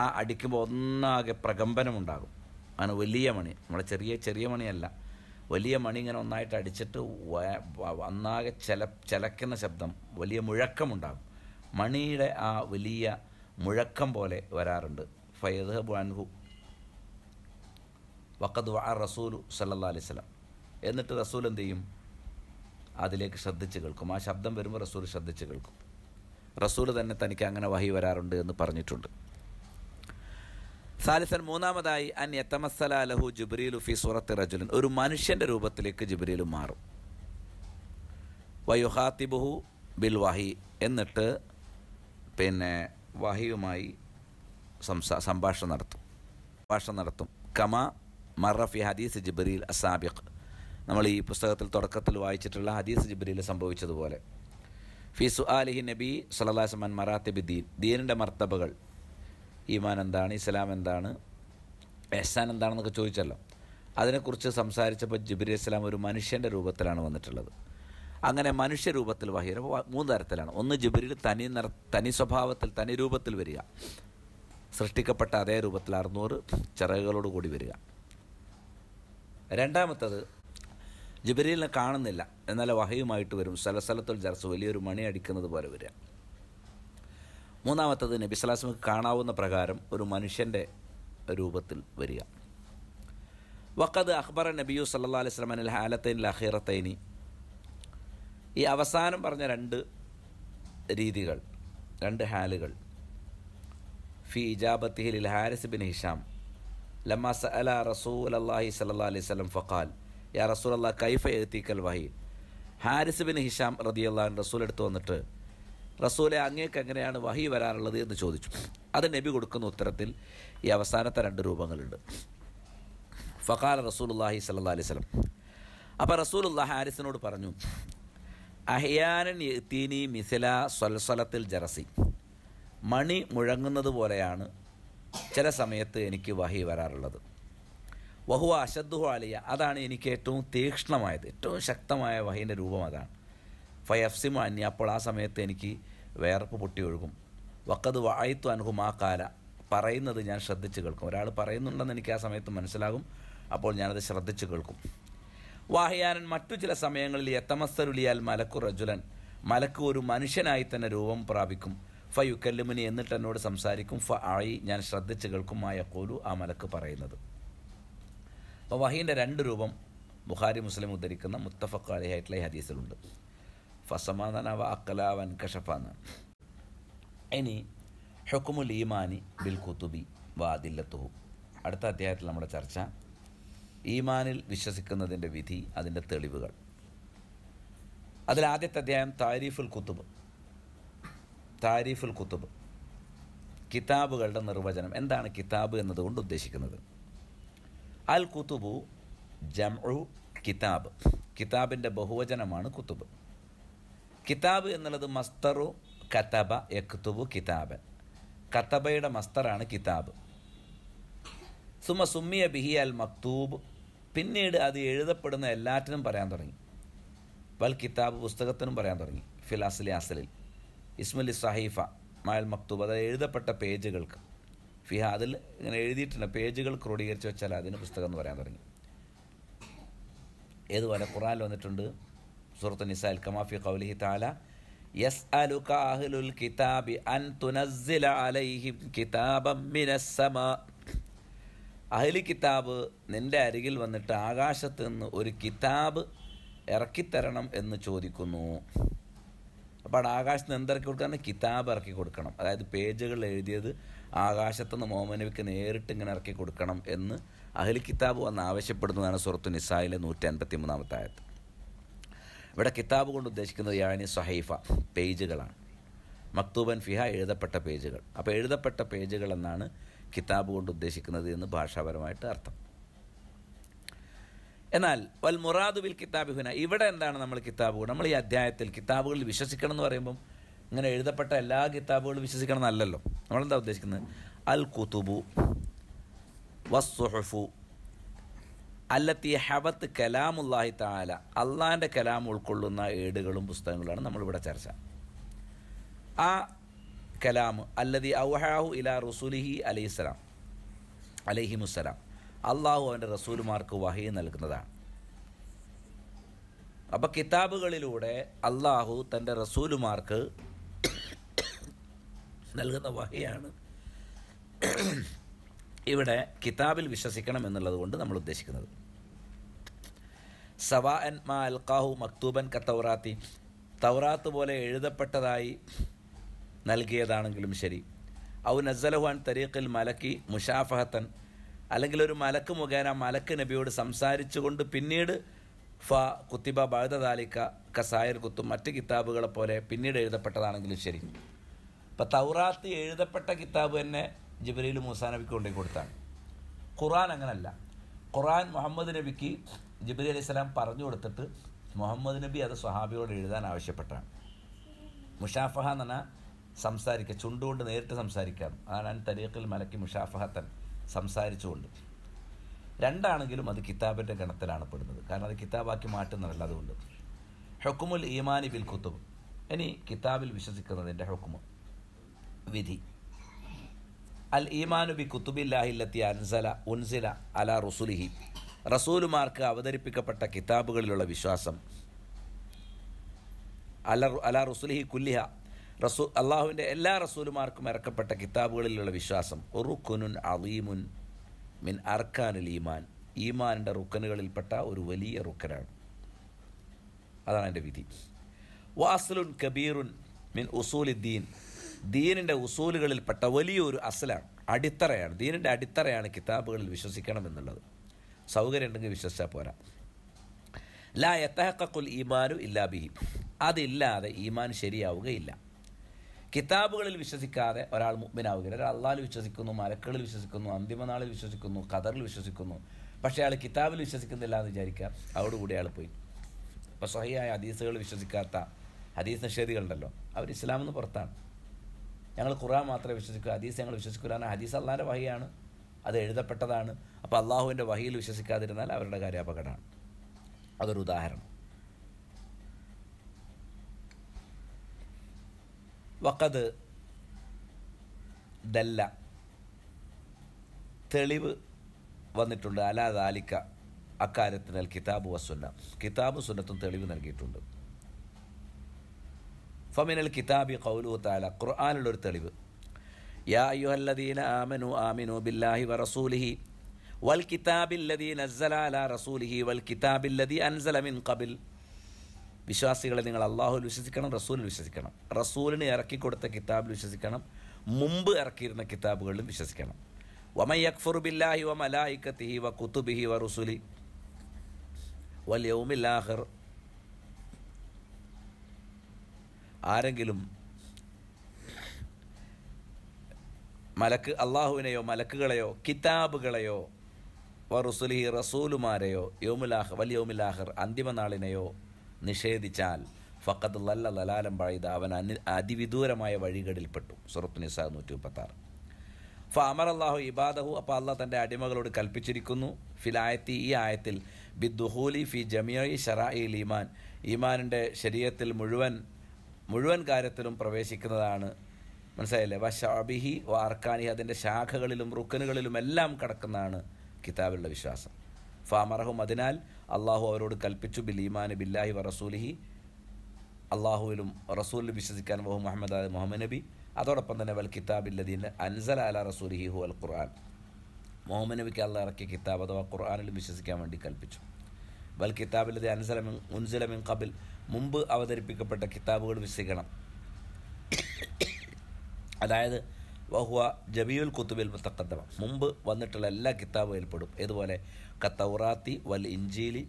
ആ അടിക്കുമ്പോൾ ഒന്നാകെ പ്രകമ്പനമുണ്ടാകും അങ്ങനെ വലിയ മണി നമ്മളെ ചെറിയ ചെറിയ മണിയല്ല വലിയ മണി ഇങ്ങനെ ഒന്നായിട്ട് അടിച്ചിട്ട് ഒന്നാകെ ചെല ചിലക്കുന്ന ശബ്ദം വലിയ മുഴക്കമുണ്ടാകും മണിയുടെ ആ വലിയ മുഴക്കം പോലെ വരാറുണ്ട് ഫയദ് ബാൻഹു വക്കത് ആ റസൂലു സല്ലാ അലൈഹി സ്വലാം എന്നിട്ട് റസൂൽ എന്ത് ചെയ്യും അതിലേക്ക് ശ്രദ്ധിച്ച് കേൾക്കും ആ ശബ്ദം വരുമ്പോൾ റസൂൽ ശ്രദ്ധിച്ച് കേൾക്കും റസൂൽ തന്നെ തനിക്ക് അങ്ങനെ വഹി വരാറുണ്ട് എന്ന് പറഞ്ഞിട്ടുണ്ട് സാലിസൻ മൂന്നാമതായി അൻ യത്തമസല അലഹു ജുബ്രീലു ഫി സുറത്ത് റജുലൻ ഒരു മനുഷ്യൻ്റെ രൂപത്തിലേക്ക് ജുബ്രീലു മാറും വയുഹാത്തിബുഹു ബിൽ വഹി എന്നിട്ട് പിന്നെ വഹിയുമായി സംസാ സംഭാഷണം നടത്തും സംഭാഷണം നടത്തും കമ മറഫി ഹദീസ് ജിബ്രീൽ അസാബിഖ് നമ്മൾ ഈ പുസ്തകത്തിൽ തുടക്കത്തിൽ വായിച്ചിട്ടുള്ള ഹദീസ് ജിബ്രീൽ സംഭവിച്ചതുപോലെ ഫിസു സുആലിഹി നബി സലല്ലാസ്മൻ മറാത്തിബ് ദീൻ ദീനിൻ്റെ മർത്തബകൾ ഈമാൻ എന്താണ് ഇസ്ലാം എന്താണ് എഹ്സാൻ എന്താണെന്നൊക്കെ ചോദിച്ചല്ലോ അതിനെക്കുറിച്ച് സംസാരിച്ചപ്പോൾ ജിബ്രീൽ ഇസ്ലാം ഒരു മനുഷ്യൻ്റെ രൂപത്തിലാണ് വന്നിട്ടുള്ളത് അങ്ങനെ മനുഷ്യരൂപത്തിൽ വഹിയ മൂന്ന് തരത്തിലാണ് ഒന്ന് ജിബ്രിൽ തനി നിറ തനി സ്വഭാവത്തിൽ തനി രൂപത്തിൽ വരിക സൃഷ്ടിക്കപ്പെട്ട അതേ രൂപത്തിൽ അറുന്നൂറ് ചിറകുകളോട് കൂടി വരിക രണ്ടാമത്തത് ജിബരീലിനെ കാണുന്നില്ല എന്നാൽ വഹയുമായിട്ട് വരും സലസലത്തുൽ ജർസ് വലിയൊരു മണി അടിക്കുന്നത് പോലെ വരിക മൂന്നാമത്തത് നബി കാണാവുന്ന പ്രകാരം ഒരു മനുഷ്യൻ്റെ രൂപത്തിൽ വരിക വക്കത് അക്ബർ നബിയു സല്ലാ അലൈഹി സ്വലമൻ ഹാലത്തൈൻ ലഹീറത്തൈനി ഈ അവസാനം പറഞ്ഞ രണ്ട് രീതികൾ രണ്ട് ഹാലുകൾ ഫി ഇജാബത്തിഹിൽ ഹാരിസ് ബിൻ ഹിഷാം لما ലമ്മ സഅല റസൂൽ അള്ളാഹി സല്ലാ അലൈഹി സ്വലം ഫഖാൽ യാ റസൂൽ അള്ളാഹ് കൈഫ എത്തിക്കൽ വഹി ഹാരിസ് ബിൻ ഹിഷാം റതി അള്ളാഹൻ റസൂൽ എടുത്തു വന്നിട്ട് റസൂലെ അങ്ങേക്ക് എങ്ങനെയാണ് വഹി വരാറുള്ളത് എന്ന് ചോദിച്ചു അത് നബി കൊടുക്കുന്ന ഉത്തരത്തിൽ ഈ അവസാനത്തെ രണ്ട് രൂപങ്ങളുണ്ട് ഫഖാൽ റസൂൽ അള്ളാഹി സല്ലാ അലൈഹി സ്വലം അപ്പോൾ റസൂൽ അള്ളാഹ് ഹാരിസിനോട് പറഞ്ഞു അഹ്യാനൻ തീനി മിസില സൊൽസലത്തിൽ ജറസി മണി മുഴങ്ങുന്നത് പോലെയാണ് ചില സമയത്ത് എനിക്ക് വഹി വരാറുള്ളത് വഹുവ അശദ്ദുഹു അലിയ അതാണ് എനിക്ക് ഏറ്റവും തീക്ഷ്ണമായത് ഏറ്റവും ശക്തമായ വഹീൻ്റെ രൂപം അതാണ് ഫയഫ്സിമു അന്യ അപ്പോൾ ആ സമയത്ത് എനിക്ക് വേർപ്പ് പൊട്ടി ഒഴുകും വക്കത് വായത്തു ആ കാല പറയുന്നത് ഞാൻ ശ്രദ്ധിച്ച് കേൾക്കും ഒരാൾ പറയുന്നുണ്ടെന്ന് എനിക്ക് ആ സമയത്ത് മനസ്സിലാകും അപ്പോൾ ഞാനത് ശ്രദ്ധിച്ച് കേൾക്കും വാഹിയാനൻ മറ്റു ചില സമയങ്ങളിൽ എത്തമസ്തരുലിയാൽ മലക്കു റജുലൻ മലക്ക് ഒരു മനുഷ്യനായി തന്നെ രൂപം പ്രാപിക്കും യുക്കല്ലുമിനി എന്നിട്ട് എന്നോട് സംസാരിക്കും ഫ ആയി ഞാൻ ശ്രദ്ധിച്ച് കേൾക്കുമായ കോലു ആ മലക്ക് പറയുന്നത് അപ്പോൾ വഹീൻ്റെ രണ്ട് രൂപം ബുഹാരി മുസ്ലിം ഉദ്ധരിക്കുന്ന മുത്തഫഖ് അലിഹായിട്ടുള്ള ഈ ഹദീസിലുണ്ട് ഫസമാനവ അക്കലാവൻ കഷഫാന്ന് ഇനി ഹുക്കുമുൽ ഈമാനി ബിൽ കുത്തുബി വാതില്ലത്തുഹു അടുത്ത അധ്യായത്തിൽ നമ്മുടെ ചർച്ച ഈമാനിൽ വിശ്വസിക്കുന്നതിൻ്റെ വിധി അതിൻ്റെ തെളിവുകൾ അതിലാദ്യത്തെ അധ്യായം താരിഫുൽ കുത്തുബ് താരിഫുൽ കുത്തുബ് കിതാബുകളുടെ നിർവചനം എന്താണ് കിതാബ് എന്നതുകൊണ്ട് ഉദ്ദേശിക്കുന്നത് അൽ കുത്തുബു ജംഉ കിതാബ് കിതാബിൻ്റെ ബഹുവചനമാണ് കുത്തുബ് കിതാബ് എന്നുള്ളത് മസ്തറു കതബ യക്തുബു കിതാബ് കതബയുടെ മസ്തറാണ് കിതാബ് സുമ സുമ്മിയ ബിഹി അൽ മക്തൂബ് പിന്നീട് അത് എഴുതപ്പെടുന്ന എല്ലാറ്റിനും പറയാൻ തുടങ്ങി വൽ കിതാബ് പുസ്തകത്തിനും പറയാൻ തുടങ്ങി ഫിൽ അസ്ലി അസലിൽ ഇസ്മലി സഹീഫ മായൽ മക്തൂബ് അതായത് എഴുതപ്പെട്ട പേജുകൾക്ക് ഫിഹ അതിൽ ഇങ്ങനെ എഴുതിയിട്ടുണ്ട് പേജുകൾ ക്രോഡീകരിച്ച് വെച്ചാൽ അതിന് പുസ്തകം എന്ന് പറയാൻ തുടങ്ങി ഏതുപോലെ ഖുറാൻ വന്നിട്ടുണ്ട് സുഹൃത്ത് നിസാൽ കമാഫി കൗലിഹി താല യസ് അലു അഹ്ലുൽ കിതാബി അൻ തുനസ്സില അലൈഹി കിതാബം മിനസ്സമ അഹ്ലി കിതാബ് നിൻ്റെ അരികിൽ വന്നിട്ട് ആകാശത്ത് നിന്ന് ഒരു കിതാബ് ഇറക്കിത്തരണം എന്ന് ചോദിക്കുന്നു അപ്പോൾ ആകാശത്ത് നിന്ന് എന്തിറക്കി കൊടുക്കണം കിതാബ് ഇറക്കി കൊടുക്കണം അതായത് പേജുകൾ എഴുതിയത് ആകാശത്ത് നിന്ന് മുഹമ്മദ് നേരിട്ട് ഇങ്ങനെ ഇറക്കി കൊടുക്കണം എന്ന് അഹലി കിതാബ് വന്ന് ആവശ്യപ്പെടുന്നതാണ് സുഹൃത്തു നിസായിലെ നൂറ്റി അൻപത്തി മൂന്നാമത്തെ ആയത് ഇവിടെ കിതാബ് കൊണ്ട് ഉദ്ദേശിക്കുന്നത് യാനി സഹൈഫ പേജുകളാണ് മക്തൂബൻ ഫിഹ എഴുതപ്പെട്ട പേജുകൾ അപ്പോൾ എഴുതപ്പെട്ട പേജുകൾ എന്നാണ് കിതാബ് കൊണ്ട് ഉദ്ദേശിക്കുന്നത് എന്ന് ഭാഷാപരമായിട്ട് അർത്ഥം എന്നാൽ വൽ മുറാദു ബിൽ കിതാബ് ഹുന ഇവിടെ എന്താണ് നമ്മൾ കിതാബുകൾ നമ്മൾ ഈ അധ്യായത്തിൽ കിതാബുകളിൽ വിശ്വസിക്കണം എന്ന് പറയുമ്പം ഇങ്ങനെ എഴുതപ്പെട്ട എല്ലാ കിതാബുകളും വിശ്വസിക്കണം എന്നല്ലല്ലോ നമ്മളെന്താ ഉദ്ദേശിക്കുന്നത് അൽ കുതുബു വസ്സുഹഫു അല്ലത്തി ഹബത്ത് കലാമുല്ലാഹി താല അള്ളാഹിൻ്റെ കലാം ഉൾക്കൊള്ളുന്ന ഏടുകളും പുസ്തകങ്ങളാണ് നമ്മളിവിടെ ചർച്ച ആ കലാം അല്ലതി ഔഹാഹു ഇല റുസുലിഹി അലൈഹിസ്സലാം അലൈഹിമുസ്സലാം അള്ളാഹു അവൻ്റെ റസൂലുമാർക്ക് വഹി നൽകുന്നതാണ് അപ്പോൾ കിതാബുകളിലൂടെ അള്ളാഹു തൻ്റെ റസൂലുമാർക്ക് നൽകുന്ന വഹയാണ് ഇവിടെ കിതാബിൽ വിശ്വസിക്കണം എന്നുള്ളത് കൊണ്ട് നമ്മൾ ഉദ്ദേശിക്കുന്നത് സവാ എൻ മാ അൽക്കാഹു മക്തൂബൻ കത്തൗറാത്തി തൗറാത്ത് പോലെ എഴുതപ്പെട്ടതായി നൽകിയതാണെങ്കിലും ശരി ഔ നസലഹു അൻ തരീഖിൽ മലക്കി മുഷാഫഹത്തൻ അല്ലെങ്കിൽ ഒരു മലക്ക് മുഖേന മലക്ക് നബിയോട് സംസാരിച്ചുകൊണ്ട് പിന്നീട് ഫ കുത്തിബ ബാഴുതാലിക്ക കസായർ കുത്തും മറ്റ് കിതാബുകളെ പോലെ പിന്നീട് എഴുതപ്പെട്ടതാണെങ്കിലും ശരി ഇപ്പം തൗറാത്ത് എഴുതപ്പെട്ട കിതാബ് തന്നെ ജിബ്രയിൽ മൂസാ നബിക്ക് കൊണ്ടുപോയി കൊടുത്താണ് ഖുറാൻ അങ്ങനല്ല ഖുറാൻ മുഹമ്മദ് നബിക്ക് ജിബ്രി അലൈഹി സ്വലാം പറഞ്ഞു കൊടുത്തിട്ട് മുഹമ്മദ് നബി അത് സ്വഹാബിയോട് എഴുതാൻ ആവശ്യപ്പെട്ടാണ് മുഷാഫഹ എന്ന് പറഞ്ഞാൽ സംസാരിക്കുക ചുണ്ടുകൊണ്ട് നേരിട്ട് സംസാരിക്കാം അതാണ് തരീഖിൽ മലക്കി തന്നെ സംസാരിച്ചുകൊണ്ട് രണ്ടാണെങ്കിലും അത് കിതാബിൻ്റെ ഗണത്തിലാണ് പെടുന്നത് കാരണം അത് കിതാബാക്കി മാറ്റുന്നതല്ല അതുകൊണ്ട് ഹെക്കുമുൽ ഈമാനി ബിൽ കുത്തുബ് ഇനി കിതാബിൽ വിശ്വസിക്കുന്നതിൻ്റെ ഹൊക്കുമ് വിധി അൽ ഈമാനു ബി കുത്തുബില്ലാഹില്ലത്തി അൻസല ഉൻസില അല റസുലിഹി റസൂലുമാർക്ക് അവതരിപ്പിക്കപ്പെട്ട കിതാബുകളിലുള്ള വിശ്വാസം അല അല റുസുലിഹി കുല്ലിഹ റസൂ അള്ളാഹുവിൻ്റെ എല്ലാ റസൂലുമാർക്കും ഇറക്കപ്പെട്ട കിതാബുകളിലുള്ള വിശ്വാസം റുക്കുനുൻ അലീമുൻ മിൻ അർക്കാനുൽ ഈമാൻ ഈമാനിൻ്റെ റുക്കനുകളിൽപ്പെട്ട ഒരു വലിയ റുക്കനാണ് അതാണ് എൻ്റെ വിധി വാസലുൻ കബീറുൻ മിൻ ഉസൂലുദ്ദീൻ ദീനിൻ്റെ ഉസൂലുകളിൽപ്പെട്ട വലിയൊരു അസലാണ് അടിത്തറയാണ് ദീനിൻ്റെ അടിത്തറയാണ് കിതാബുകളിൽ വിശ്വസിക്കണം എന്നുള്ളത് സൗകര്യം ഉണ്ടെങ്കിൽ വിശ്വസിച്ചാൽ പോരാ ലാ എത്തഹക്കുൽ ഈമാനു ഇല്ലാ ബിഹി അതില്ലാതെ ഈമാൻ ശരിയാവുകയില്ല കിതാബുകളിൽ വിശ്വസിക്കാതെ ഒരാൾ മുഗ്മിനാവുകയില്ല ഒരാൾ അള്ളാഹിൽ വിശ്വസിക്കുന്നു മലക്കുകളിൽ വിശ്വസിക്കുന്നു നാളിൽ വിശ്വസിക്കുന്നു ഖദറിൽ വിശ്വസിക്കുന്നു പക്ഷേ അയാൾ കിതാബിൽ വിശ്വസിക്കുന്നില്ല എന്ന് വിചാരിക്കുക അവിടെ അയാൾ പോയി അപ്പോൾ സ്വഹിയായ ഹദീസുകൾ വിശ്വസിക്കാത്ത ഹദീസ് നിഷേധികളുണ്ടല്ലോ അവർ ഇസ്ലാമിൽ നിന്ന് പുറത്താണ് ഞങ്ങൾ ഖുറാൻ മാത്രമേ വിശ്വസിക്കൂ ഹദീസ് ഞങ്ങൾ വിശ്വസിക്കൂലാണ് ഹദീസ് അള്ളാഹിൻ്റെ വഹിയാണ് അത് എഴുതപ്പെട്ടതാണ് അപ്പോൾ അള്ളാഹുവിൻ്റെ വഹിയിൽ വിശ്വസിക്കാതിരുന്നാൽ അവരുടെ കാര്യം അപകടമാണ് അതൊരു ഉദാഹരണം വക്കത് ദല്ല തെളിവ് വന്നിട്ടുണ്ട് അലാ ദാലിക്ക അക്കാര്യത്തിനൽ കിതാബ് വസുന്ന കിതാബ് സുന്നത്തും തെളിവ് നൽകിയിട്ടുണ്ട് ഫമിനൽ കിതാബി കൗലു താല ഖുർആാനിലുള്ളൊരു തെളിവ് യാ അയ്യുഹല്ലദീന ആമനു ആമിനു ബില്ലാഹി വറസൂലിഹി വൽ കിതാബില്ലദീ നസ്സല റസൂലിഹി വൽ കിതാബില്ലദീ അൻസല മിൻ ഖബിൽ വിശ്വാസികളെ നിങ്ങൾ അള്ളാഹുവിൽ വിശ്വസിക്കണം റസൂലിൽ വിശ്വസിക്കണം റസൂലിന് ഇറക്കിക്കൊടുത്ത കിതാബിൽ വിശ്വസിക്കണം മുമ്പ് ഇറക്കിയിരുന്ന കിതാബുകളിലും വിശ്വസിക്കണം വമ യക്ഫുർ ബില്ലാഹി വ കുത്തുബിഹി വ റുസുലി ആരെങ്കിലും മലക്ക് അള്ളാഹുവിനെയോ മലക്കുകളെയോ കിതാബുകളെയോ വറുസുലിഹി റസൂലുമാരെയോ യോമുലാഹ് വലിയോമിലാഹർ അന്തിമനാളിനെയോ നിഷേധിച്ചാൽ ഫക്കത്ത് ലല്ല ലലാലം പഴയത് അവൻ അനി അതിവിദൂരമായ വഴികളിൽപ്പെട്ടു സുറത്ത് നിസാ നൂറ്റി മുപ്പത്താറ് അപ്പോൾ അമർ അള്ളാഹു ഇബാദഹു അപ്പോൾ അള്ളാഹ് തൻ്റെ അടിമകളോട് കൽപ്പിച്ചിരിക്കുന്നു ഫിലായത്തി ഈ ആയത്തിൽ ബി ദുഹൂലി ഫി ജമിയ ഷറായി ഈമാൻ ഈമാനിൻ്റെ ശരീരത്തിൽ മുഴുവൻ മുഴുവൻ കാര്യത്തിലും പ്രവേശിക്കുന്നതാണ് മനസ്സിലായില്ലേ വ ഷാബിഹി വ അർക്കാനി അതിൻ്റെ ശാഖകളിലും റുക്കനുകളിലും എല്ലാം കിടക്കുന്നതാണ് കിതാബിലുള്ള വിശ്വാസം ഫാമറഹും അതിനാൽ അള്ളാഹു അവരോട് കൽപ്പിച്ചു ബിലീമാൻ ബില്ലാഹി വ റസൂലിഹി അള്ളാഹുവിലും റസൂലിൽ വിശ്വസിക്കാൻ വഹു മുഹമ്മദ് അലി മുഹമ്മദ് നബി അതോടൊപ്പം തന്നെ വൽ കിതാബില്ലദീൻ അൻസൽ അല റസൂലിഹി ഹു അൽ ഖുർആൻ മുഹമ്മദ് നബിക്ക് അള്ള ഇറക്കിയ കിതാബ് അഥവാ ഖുർആാനിലും വിശ്വസിക്കാൻ വേണ്ടി കൽപ്പിച്ചു വൽ കിതാബില്ലതി അൻസലമിൻ ഉൻസലമിൻ കബിൽ മുമ്പ് അവതരിപ്പിക്കപ്പെട്ട കിതാബുകൾ വിശ്വസിക്കണം അതായത് വഹുവ ജബിയുൽ കുത്തുബിൽ മുത്തക്കദ്ദമ മുമ്പ് വന്നിട്ടുള്ള എല്ലാ കിതാബുകളിൽ പെടും ഇതുപോലെ കത്തൗറാത്തി വൽ ഇഞ്ചീലി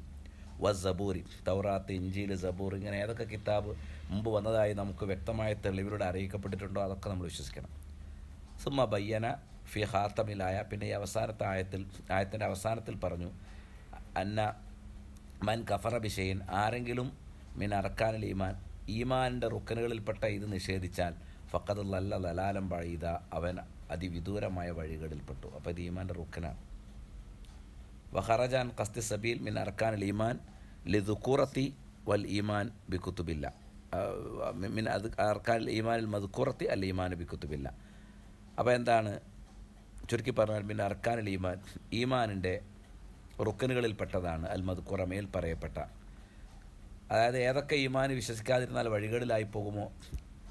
വ സബൂരി തൗറാത്ത് ഇഞ്ചീൽ സബൂർ ഇങ്ങനെ ഏതൊക്കെ കിതാബ് മുമ്പ് വന്നതായി നമുക്ക് വ്യക്തമായ തെളിവിലൂടെ അറിയിക്കപ്പെട്ടിട്ടുണ്ടോ അതൊക്കെ നമ്മൾ വിശ്വസിക്കണം സുമ ബയ്യന ഫി ഹാത്തമിലായ പിന്നെ ഈ അവസാനത്തെ ആയത്തിൽ ആയത്തിൻ്റെ അവസാനത്തിൽ പറഞ്ഞു അന്ന മൻ കഫറ ബിഷയിൻ ആരെങ്കിലും മിൻ അറക്കാനിൽ ഈമാൻ ഈമാൻ്റെ റുക്കനുകളിൽപ്പെട്ട ഇത് നിഷേധിച്ചാൽ ഫക്കത് ലല്ല ലലാലം പഴയത അവൻ അതിവിദൂരമായ വഴികളിൽപ്പെട്ടു അപ്പോൾ ഇത് ഈമാൻ്റെ റുക്കനാണ് വഹറജാൻ കസ്തി സബീൽ മിൻ അർക്കാൻ ഈമാൻ ലിദുക്കൂറത്തി വൽ ഈമാൻ ബിക്കുത്തുബില്ല മിൻ അത് അർക്കാൻ ഈമാനിൽ മധുക്കൂറത്തി അൽ ഈമാൻ ബിക്കുത്തുബില്ല അപ്പോൾ എന്താണ് ചുരുക്കി പറഞ്ഞാൽ മിൻ അർക്കാൻ അൽ ഈമാൻ ഈമാനിൻ്റെ റുക്കനുകളിൽപ്പെട്ടതാണ് അൽ മധുക്കൂറ മേൽ പറയപ്പെട്ട അതായത് ഏതൊക്കെ ഈമാൻ വിശ്വസിക്കാതിരുന്നാൽ വഴികളിലായി പോകുമോ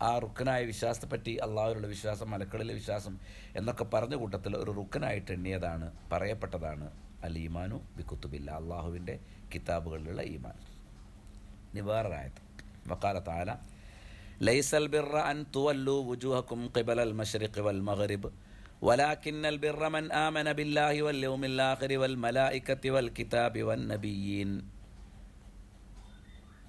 ആ റുക്കനായ വിശ്വാസത്തെപ്പറ്റി അള്ളാഹുവിലുള്ള വിശ്വാസം മലക്കളിലെ വിശ്വാസം എന്നൊക്കെ പറഞ്ഞ കൂട്ടത്തിൽ ഒരു റുക്കനായിട്ട് എണ്ണിയതാണ് പറയപ്പെട്ടതാണ് അൽ ഈമാനു ബി അള്ളാഹുവിൻ്റെ കിതാബുകളിലുള്ള ഈമാൻ നിവാറായത് വക്കാലത്താല ലൈസൽ ബിർറ അൻ തുവല്ലു വുജുഹക്കും ഖിബൽ അൽ മഷരിഖ് വൽ മഗ്രിബ് ولكن البر من آمن بالله واليوم الآخر والملائكة والكتاب والنبيين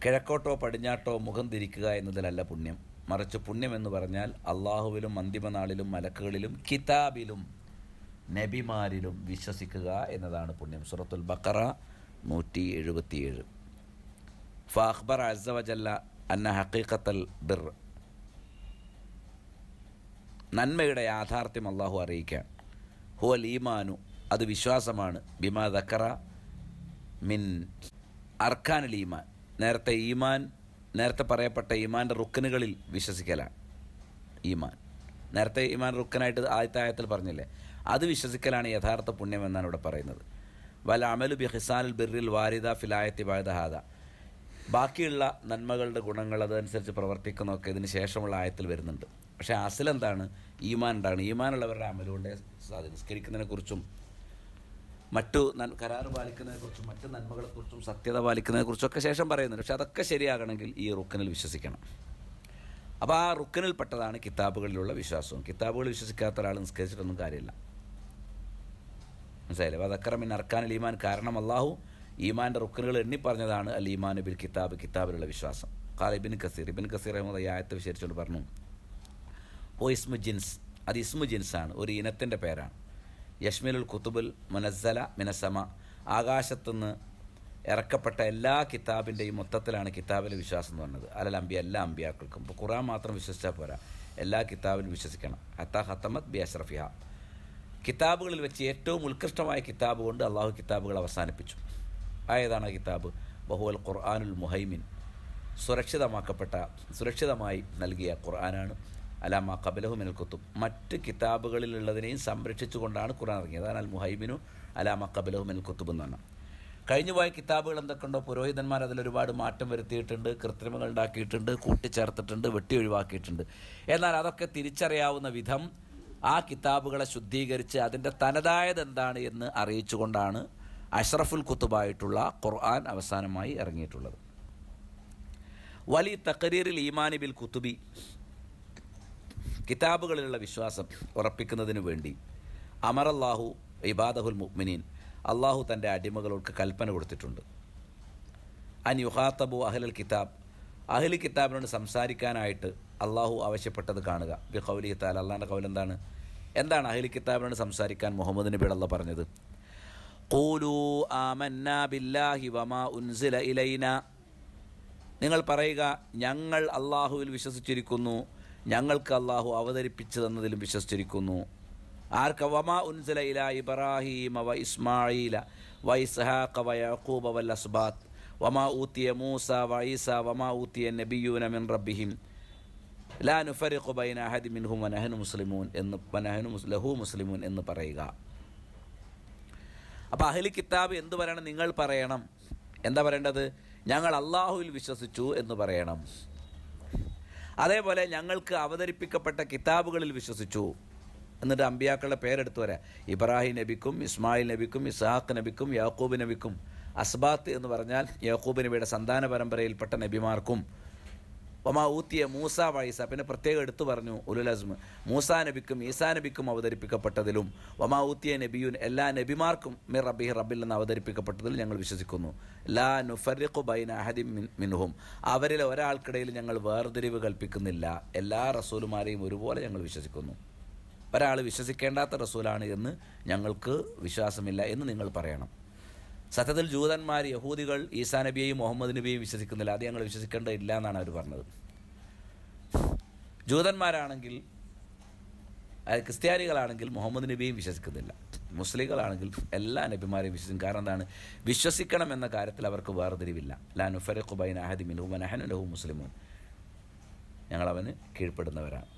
കിഴക്കോട്ടോ പടിഞ്ഞാട്ടോ മുഖം തിരിക്കുക എന്നതിലല്ല പുണ്യം മറിച്ച് പുണ്യമെന്ന് പറഞ്ഞാൽ അള്ളാഹുവിലും അന്തിമനാളിലും മലക്കുകളിലും കിതാബിലും നബിമാരിലും വിശ്വസിക്കുക എന്നതാണ് പുണ്യം സുറത്തുൽ ബക്കറ നൂറ്റി എഴുപത്തിയേഴ് ഫാഹ്ബർ അസവജല്ല അന്ന ഹക്കീഖത്തൽ ബിർ നന്മയുടെ യാഥാർത്ഥ്യം അള്ളാഹു അറിയിക്കാൻ ഹുവൽ ഈമാനു അത് വിശ്വാസമാണ് ബിമാ ദക്കറ മിൻ അർഖാനുൽ ഈമാൻ നേരത്തെ ഈമാൻ നേരത്തെ പറയപ്പെട്ട ഇമാൻ്റെ റുക്കനുകളിൽ വിശ്വസിക്കലാണ് ഈമാൻ നേരത്തെ ഈമാൻ റുക്കനായിട്ട് ആദ്യത്തെ ആയത്തിൽ പറഞ്ഞില്ലേ അത് വിശ്വസിക്കലാണ് യഥാർത്ഥ പുണ്യം എന്നാണ് ഇവിടെ പറയുന്നത് വല അമലു ബി ഹിസാനുൽ ബിറിൽ വാരിദ ഫിലായത്തി ബായദഹാദ ബാക്കിയുള്ള നന്മകളുടെ ഗുണങ്ങൾ അതനുസരിച്ച് പ്രവർത്തിക്കുന്നതൊക്കെ ഇതിന് ശേഷമുള്ള ആയത്തിൽ വരുന്നുണ്ട് പക്ഷേ അസലെന്താണ് ഈമാൻ ഉണ്ടാണ് ഈമാനുള്ളവരുടെ അമലുകൊണ്ടേ സാധി നിസ്കരിക്കുന്നതിനെക്കുറിച്ചും മറ്റു കരാർ പാലിക്കുന്നതിനെക്കുറിച്ചും മറ്റ് നന്മകളെക്കുറിച്ചും സത്യത ഒക്കെ ശേഷം പറയുന്നുണ്ട് പക്ഷെ അതൊക്കെ ശരിയാകണമെങ്കിൽ ഈ റുക്കനിൽ വിശ്വസിക്കണം അപ്പോൾ ആ റുക്കനിൽപ്പെട്ടതാണ് കിതാബുകളിലുള്ള വിശ്വാസവും കിതാബുകൾ വിശ്വസിക്കാത്ത ഒരാൾ നിസ്കരിച്ചിട്ടൊന്നും കാര്യമില്ല മനസ്സിലായില്ലേ വതക്കറമിൻ അർക്കാൻ അൽ ഈമാൻ കാരണം അള്ളാഹു ഈമാൻ്റെ റുക്കനുകൾ എണ്ണി പറഞ്ഞതാണ് അൽ ഈമാൻ ബിൽ കിതാബ് കിതാബിലുള്ള വിശ്വാസം ഖാലിബിൻ കസീർ ഇബിൻ കസീർ അഹമ്മദ് ആയത്ത് ആയത്തെ വിശേഷിച്ചുകൊണ്ട് പറഞ്ഞു ഓ ഇസ്മു ജിൻസ് അത് ഇസ്മു ജിൻസാണ് ഒരു ഇനത്തിൻ്റെ പേരാണ് യഷ്മിലുൽ കുത്തുബുൽ മുനസ്സല മിനസമ ആകാശത്തുനിന്ന് ഇറക്കപ്പെട്ട എല്ലാ കിതാബിൻ്റെയും മൊത്തത്തിലാണ് കിതാബിലെ വിശ്വാസം എന്ന് പറഞ്ഞത് അല്ല അമ്പിയ എല്ലാ അമ്പിയാക്കൾക്കും ഇപ്പോൾ ഖുറാൻ മാത്രം വിശ്വസിച്ചാൽ പോരാ എല്ലാ കിതാബിലും വിശ്വസിക്കണം ഹത്ത ഹത്തമത് ബി അഷ്റഫിഹ കിതാബുകളിൽ വെച്ച് ഏറ്റവും ഉത്കൃഷ്ടമായ കിതാബ് കൊണ്ട് അള്ളാഹു കിതാബുകൾ അവസാനിപ്പിച്ചു ആയതാണ് കിതാബ് ബഹുവൽ ഖുർആാനുൽ മുഹൈമിൻ സുരക്ഷിതമാക്കപ്പെട്ട സുരക്ഷിതമായി നൽകിയ ഖുർആനാണ് അലാമ കബലഹു മിനൽ കുത്തുബ് മറ്റ് കിതാബുകളിലുള്ളതിനെയും സംരക്ഷിച്ചുകൊണ്ടാണ് ഖുർആൻ ഇറങ്ങിയത് അതാണ് അൽ മുഹൈബിനു അലാമ കബലഹു മിനൽ കുത്തുബ് എന്ന് പറഞ്ഞാൽ കഴിഞ്ഞു പോയ കിതാബുകൾ എന്തൊക്കെയുണ്ടോ പുരോഹിതന്മാർ അതിലൊരുപാട് മാറ്റം വരുത്തിയിട്ടുണ്ട് കൃത്രിമങ്ങൾ ഉണ്ടാക്കിയിട്ടുണ്ട് കൂട്ടിച്ചേർത്തിട്ടുണ്ട് വെട്ടി ഒഴിവാക്കിയിട്ടുണ്ട് എന്നാൽ അതൊക്കെ തിരിച്ചറിയാവുന്ന വിധം ആ കിതാബുകളെ ശുദ്ധീകരിച്ച് അതിൻ്റെ തനതായത് എന്താണ് എന്ന് അറിയിച്ചുകൊണ്ടാണ് അഷ്റഫുൽ കുത്തുബായിട്ടുള്ള ഖുർആൻ അവസാനമായി ഇറങ്ങിയിട്ടുള്ളത് വലി തക്കരീറിൽ ഈമാനി ബിൽ കുത്തുബി കിതാബുകളിലുള്ള വിശ്വാസം ഉറപ്പിക്കുന്നതിന് വേണ്ടി അമറല്ലാഹു ഇബാദഹുൽ മുഅ്മിനീൻ അള്ളാഹു തൻ്റെ അടിമകളോട് കൽപ്പന കൊടുത്തിട്ടുണ്ട് അൻ യുഹാത്തബു അഹ്ലൽ കിതാബ് അഹ്ലി കിതാബിനോട് സംസാരിക്കാനായിട്ട് അള്ളാഹു ആവശ്യപ്പെട്ടത് കാണുക ബി ഖൗലി ഹിത്താൽ അള്ളാൻ്റെ കൗൽ എന്താണ് എന്താണ് അഹ്ലി കിതാബിനോട് സംസാരിക്കാൻ മുഹമ്മദ് നബി അള്ള പറഞ്ഞത് ഖൂലു ബില്ലാഹി വമാ ഉൻസില നിങ്ങൾ പറയുക ഞങ്ങൾ അള്ളാഹുവിൽ വിശ്വസിച്ചിരിക്കുന്നു ഞങ്ങൾക്ക് അള്ളാഹു അവതരിപ്പിച്ചു വിശ്വസിച്ചിരിക്കുന്നു ആർക്ക് വമാ ഉൻസല ഇല ഇബ്രാഹീമ വ ഇസ്മായില വ ഇസ്ഹാഖ വ യഹൂബ വൽ അസ്ബാത്ത് വമാ ഊത്തിയ മൂസ വ ഈസ വമാ ഊത്തിയ നബിയൂന മിൻ റബ്ബിഹിം ലാ നുഫരിഖു ബൈന അഹദി മിൻഹു വനഹനു മുസ്ലിമൂൻ എന്ന് വനഹനു ലഹു മുസ്ലിമൂൻ എന്ന് പറയുക അപ്പോൾ അഹ്ലി കിതാബ് എന്ത് പറയണം നിങ്ങൾ പറയണം എന്താ പറയേണ്ടത് ഞങ്ങൾ അള്ളാഹുവിൽ വിശ്വസിച്ചു എന്ന് പറയണം അതേപോലെ ഞങ്ങൾക്ക് അവതരിപ്പിക്കപ്പെട്ട കിതാബുകളിൽ വിശ്വസിച്ചു എന്നിട്ട് അമ്പിയാക്കളുടെ പേരെടുത്തു വരാം ഇബ്രാഹിം നബിക്കും ഇസ്മായിൽ നബിക്കും ഇസാഖ് നബിക്കും യാക്കൂബ് നബിക്കും അസ്ബാത്ത് എന്ന് പറഞ്ഞാൽ യാക്കൂബ് നബിയുടെ സന്താന പരമ്പരയിൽപ്പെട്ട നബിമാർക്കും വമാ ഊത്തിയ മൂസ വൈസ പിന്നെ പ്രത്യേകം എടുത്തു പറഞ്ഞു ഉലുലസ്മ് മൂസാ നബിക്കും ഈസാ നബിക്കും അവതരിപ്പിക്കപ്പെട്ടതിലും വമാ ഊത്തിയ നബിയുൻ എല്ലാ നബിമാർക്കും മിർ റബി റബ്ബിൽ നിന്ന് അവതരിപ്പിക്കപ്പെട്ടതിൽ ഞങ്ങൾ വിശ്വസിക്കുന്നു ലാ നുഫറിഖു ബൈൻ അഹദി മിൻഹും അവരിൽ ഒരാൾക്കിടയിൽ ഞങ്ങൾ വേർതിരിവ് കൽപ്പിക്കുന്നില്ല എല്ലാ റസൂലുമാരെയും ഒരുപോലെ ഞങ്ങൾ വിശ്വസിക്കുന്നു ഒരാൾ വിശ്വസിക്കേണ്ടാത്ത റസൂലാണ് എന്ന് ഞങ്ങൾക്ക് വിശ്വാസമില്ല എന്ന് നിങ്ങൾ പറയണം സത്യത്തിൽ ജൂതന്മാർ യഹൂദികൾ ഈസാ നബിയെയും മുഹമ്മദ് നബിയെയും വിശ്വസിക്കുന്നില്ല അത് ഞങ്ങൾ വിശ്വസിക്കേണ്ടതില്ല എന്നാണ് അവർ പറഞ്ഞത് ജൂതന്മാരാണെങ്കിൽ ക്രിസ്ത്യാനികളാണെങ്കിൽ മുഹമ്മദ് നബിയും വിശ്വസിക്കുന്നില്ല മുസ്ലിങ്ങളാണെങ്കിൽ എല്ലാ നബിമാരെയും വിശ്വസിക്കും കാരണം എന്താണ് വിശ്വസിക്കണം എന്ന കാര്യത്തിൽ അവർക്ക് വേർതിരിവില്ല ലാനുഫരെ കുബൈൻ അഹദി മിൻഹു മനഹനുലഹു മുസ്ലിമുൻ ഞങ്ങൾ കീഴ്പ്പെടുന്നവരാണ്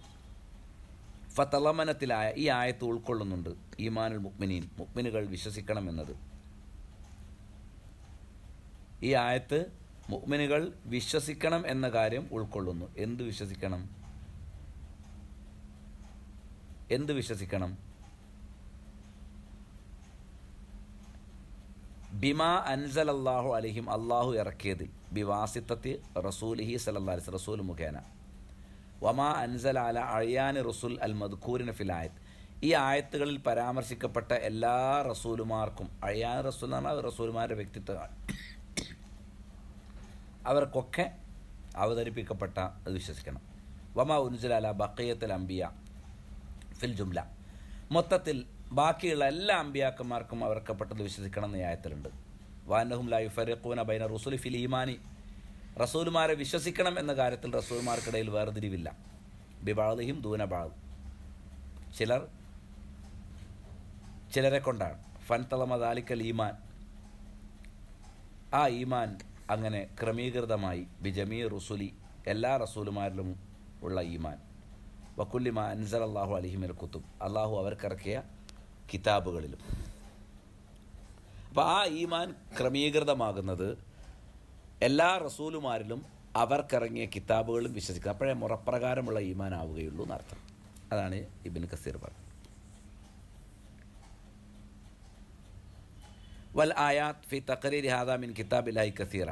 ഫത്തലമനത്തിലായ ഈ ആയത്ത് ഉൾക്കൊള്ളുന്നുണ്ട് ഈമാനുൽ മുക്മിനീൻ മുക്മിനുകൾ വിശ്വസിക്കണം എന്നത് ഈ ആയത്ത് മുഗ്മിനുകൾ വിശ്വസിക്കണം എന്ന കാര്യം ഉൾക്കൊള്ളുന്നു എന്ത് വിശ്വസിക്കണം എന്ത് വിശ്വസിക്കണം ബിമാ അൻസൽ അള്ളാഹു അലിഹിം അള്ളാഹു ഇറക്കിയതിൽ ബിവാസിത്തത്തി റസൂലിഹി സലല്ലാസ് റസൂൽ മുഖേന വമാ അൻസൽ അല അഴിയാൻ റസൂൽ അൽ മദ്ഖൂരിന് ഫിലായത്ത് ഈ ആയത്തുകളിൽ പരാമർശിക്കപ്പെട്ട എല്ലാ റസൂലുമാർക്കും അഴിയാൻ റസൂൽ എന്ന് പറഞ്ഞാൽ റസൂൽമാരുടെ വ്യക്തിത്വമാണ് അവർക്കൊക്കെ അവതരിപ്പിക്കപ്പെട്ട അത് വിശ്വസിക്കണം വമ ഉൻസുലാല ബക്കയത്തിൽ അമ്പിയ ഫിൽ ജുംല മൊത്തത്തിൽ ബാക്കിയുള്ള എല്ലാ അമ്പിയാക്കന്മാർക്കും അവർക്കപ്പെട്ടത് വിശ്വസിക്കണം എന്ന ന്യായത്തിലുണ്ട് വാനഹും ലായു ഫരീഖൂന ബൈന റസൂലി ഫിൽ ഈമാനി റസൂൽമാരെ വിശ്വസിക്കണം എന്ന കാര്യത്തിൽ റസൂൽമാർക്കിടയിൽ വേർതിരിവില്ല ബിബാളിയും ദൂനബാൾ ചിലർ ചിലരെ കൊണ്ടാണ് ഫൻ തളമദാലിക്കൽ ഈമാൻ ആ ഈമാൻ അങ്ങനെ ക്രമീകൃതമായി ബിജമീ റുസുലി എല്ലാ റസൂലുമാരിലും ഉള്ള ഈമാൻ വക്കുല്ലിമ അൻസൽ അള്ളാഹു അലിഹിമിൽ കുത്തും അള്ളാഹു അവർക്കിറക്കിയ കിതാബുകളിലും അപ്പോൾ ആ ഈമാൻ ക്രമീകൃതമാകുന്നത് എല്ലാ റസൂലുമാരിലും അവർക്കിറങ്ങിയ കിതാബുകളും വിശ്വസിക്കുക അപ്പോഴേ മുറപ്രകാരമുള്ള ഈമാൻ ആവുകയുള്ളൂ എന്നർത്ഥം അതാണ് ഇബിൻ കസീർ പറഞ്ഞത് വൽ ആയാത്ത് ഫി തക്കരീർ ഹാദാ കിതാബിലായി കസീറ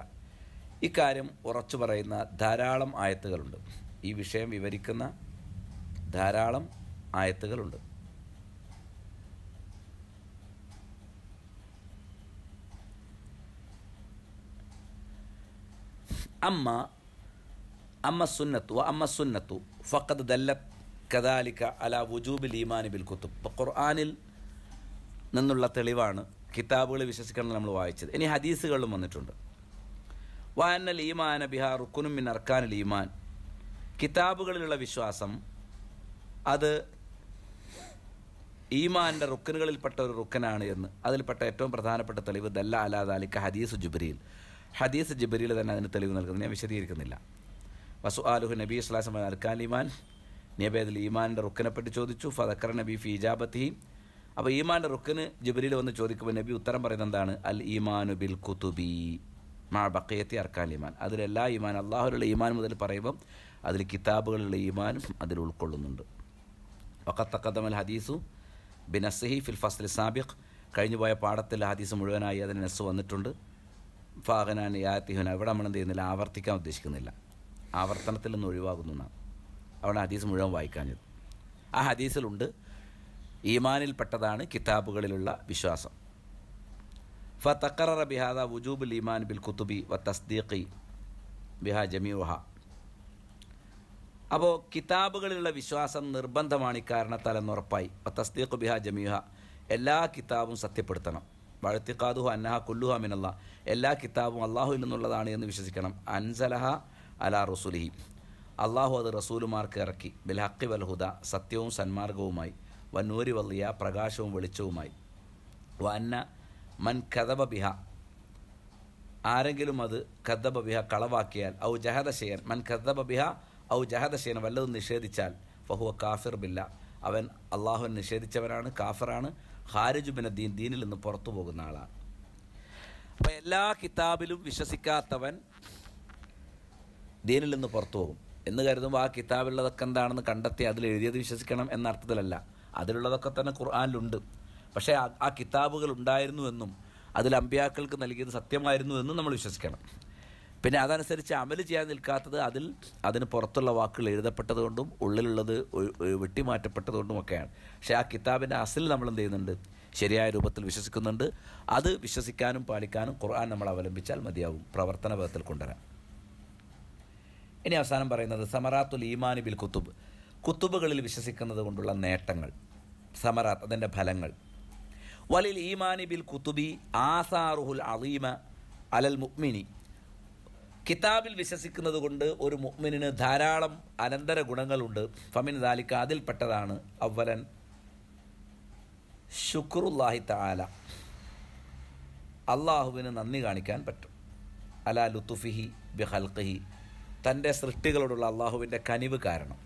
ഇക്കാര്യം ഉറച്ചു പറയുന്ന ധാരാളം ആയത്തുകളുണ്ട് ഈ വിഷയം വിവരിക്കുന്ന ധാരാളം ആയത്തുകളുണ്ട് അമ്മ അമ്മ സുന്നത്തു അമ്മ സുന്നത്തു ഫക്കത് ദല്ല കദാലിക്ക അല വുജൂബിൽ ഈമാനിബിൽ കുത്തു ഖുർആാനിൽ നിന്നുള്ള തെളിവാണ് കിതാബുകൾ വിശ്വസിക്കണം നമ്മൾ വായിച്ചത് ഇനി ഹദീസുകളിലും വന്നിട്ടുണ്ട് വാനൽ ഈമാൻ ബിഹാർ റുക്കുനും മിൻ അർക്കാനൽ ഈമാൻ കിതാബുകളിലുള്ള വിശ്വാസം അത് ഈമാൻ്റെ റുക്കനുകളിൽപ്പെട്ട ഒരു റുക്കനാണ് എന്ന് അതിൽപ്പെട്ട ഏറ്റവും പ്രധാനപ്പെട്ട തെളിവ് ദല്ല അലാദാലിക്ക ഹദീസ് ജുബരിയിൽ ഹദീസ് ജുബരിയിൽ തന്നെ അതിന് തെളിവ് നൽകുന്നത് ഞാൻ വിശദീകരിക്കുന്നില്ല വസു ആലുഹു നബി ഇസ്ലാസം അർക്കാൻ ഈമാൻ നബേദിൽ ഈമാൻ്റെ റുക്കനെപ്പറ്റി ചോദിച്ചു ഫതക്കർ നബി ഫിജാബത്തി അപ്പോൾ ഈമാൻ്റെ റുക്കിന് ജുബലിൽ വന്ന് ചോദിക്കുമ്പോൾ നബി ഉത്തരം പറയുന്നത് എന്താണ് അൽ ഈമാനു ബിൽ കുത്തുബി മാ ബക്കയത്തി അർക്കാൻ ഈമാൻ അതിലെല്ലാ ഈമാൻ അള്ളാഹുലുള്ള ഈമാൻ മുതൽ പറയുമ്പം അതിൽ കിതാബുകളിലുള്ള ഈമാനും അതിൽ ഉൾക്കൊള്ളുന്നുണ്ട് വക്കത്തക്കദമൽ ഹദീസു ബിനസഹി ഫിൽ ഫസ്ൽ സാബിഖ് കഴിഞ്ഞു പോയ പാഠത്തിൽ ഹദീസ് മുഴുവനായി അതിന് നെസ് വന്നിട്ടുണ്ട് ഫാഹനാൻ യാത്തിഹുന ഇവിടെ നമ്മൾ എന്ത് ചെയ്യുന്നില്ല ആവർത്തിക്കാൻ ഉദ്ദേശിക്കുന്നില്ല ആവർത്തനത്തിൽ നിന്ന് ഒഴിവാകുന്നു എന്നാണ് അവിടെ ഹദീസ് മുഴുവൻ വായിക്കാഞ്ഞത് ആ ഹദീസിലുണ്ട് ഈമാനിൽപ്പെട്ടതാണ് കിതാബുകളിലുള്ള വിശ്വാസം ഫ തക്കറ ബിഹാദ വുജൂബുൽ ഈമാൻ ബിൽ കുത്തുബി വ തസ്ദീഖി ബിഹ ജമീഹ അപ്പോൾ കിതാബുകളിലുള്ള വിശ്വാസം നിർബന്ധമാണ് ഇക്കാരണത്താൽ എന്ന് ഉറപ്പായി തസ്ദീഖ് ബിഹ ജമീഹ എല്ലാ കിതാബും സത്യപ്പെടുത്തണം വഴത്തിക്കാതുഹു അന്നഹ കുല്ലുഹ മിനല്ല എല്ലാ കിതാബും അള്ളാഹുവിൽ നിന്നുള്ളതാണ് എന്ന് വിശ്വസിക്കണം അൻസലഹ അല റസുലിഹി അള്ളാഹു അത് റസൂലുമാർക്ക് ഇറക്കി ബിൽ ഹക്കി വൽ സത്യവും സന്മാർഗവുമായി വന്നൂരി വള്ളിയ പ്രകാശവും വെളിച്ചവുമായി വന്ന മൻ കഥബ ബിഹ ആരെങ്കിലും അത് കഥബ ബിഹ കളവാക്കിയാൽ ഔ ജഹദശയൻ മൻ കഥബ ബിഹ ഔ ജഹദശയൻ വല്ലതും നിഷേധിച്ചാൽ ഫഹുവ കാഫിർ ബില്ല അവൻ അള്ളാഹുവിനെ നിഷേധിച്ചവനാണ് കാഫറാണ് ഹാരിജു ദീൻ ദീനിൽ നിന്ന് പുറത്തു പോകുന്ന ആളാണ് അപ്പോൾ എല്ലാ കിതാബിലും വിശ്വസിക്കാത്തവൻ ദീനിൽ നിന്ന് പുറത്തു പോകും എന്ന് കരുതുമ്പോൾ ആ കിതാബിലുള്ളതൊക്കെ എന്താണെന്ന് കണ്ടെത്തി അതിൽ എഴുതിയത് വിശ്വസിക്കണം എന്ന അർത്ഥത്തിലല്ല അതിലുള്ളതൊക്കെ തന്നെ ഖുർആാനിലുണ്ട് പക്ഷേ ആ കിതാബുകൾ ഉണ്ടായിരുന്നുവെന്നും അതിൽ അമ്പ്യാക്കൾക്ക് നൽകിയത് സത്യമായിരുന്നു എന്നും നമ്മൾ വിശ്വസിക്കണം പിന്നെ അതനുസരിച്ച് അമൽ ചെയ്യാൻ നിൽക്കാത്തത് അതിൽ അതിന് പുറത്തുള്ള വാക്കുകൾ എഴുതപ്പെട്ടതുകൊണ്ടും ഉള്ളിലുള്ളത് വെട്ടിമാറ്റപ്പെട്ടതുകൊണ്ടും ഒക്കെയാണ് പക്ഷേ ആ കിതാബിൻ്റെ അസിൽ നമ്മൾ എന്ത് ചെയ്യുന്നുണ്ട് ശരിയായ രൂപത്തിൽ വിശ്വസിക്കുന്നുണ്ട് അത് വിശ്വസിക്കാനും പാലിക്കാനും ഖുർആൻ നമ്മൾ അവലംബിച്ചാൽ മതിയാവും പ്രവർത്തന പദത്തിൽ കൊണ്ടുവരാം ഇനി അവസാനം പറയുന്നത് സമറാത്തുൽ ഈമാനി ബിൽ കുത്തുബ് കുത്തുബുകളിൽ വിശ്വസിക്കുന്നത് കൊണ്ടുള്ള നേട്ടങ്ങൾ സമറാത്ത് അതിൻ്റെ ഫലങ്ങൾ വലിൽ ഈമാനി ബിൽ കുത്തുബി ആസാറുഹുൽ അലീമ അലൽ മുക്മിനി കിതാബിൽ വിശ്വസിക്കുന്നത് കൊണ്ട് ഒരു മുക്മിനിന് ധാരാളം അനന്തര ഗുണങ്ങളുണ്ട് ഫമിൻ ദാലിക്ക അതിൽപ്പെട്ടതാണ് അവലൻ ശുക്രുല്ലാഹി താല അള്ളാഹുവിന് നന്ദി കാണിക്കാൻ പറ്റും അലാ ലുത്തുഫിഹി ബിഹൽഖി തൻ്റെ സൃഷ്ടികളോടുള്ള അള്ളാഹുവിൻ്റെ കനിവ് കാരണം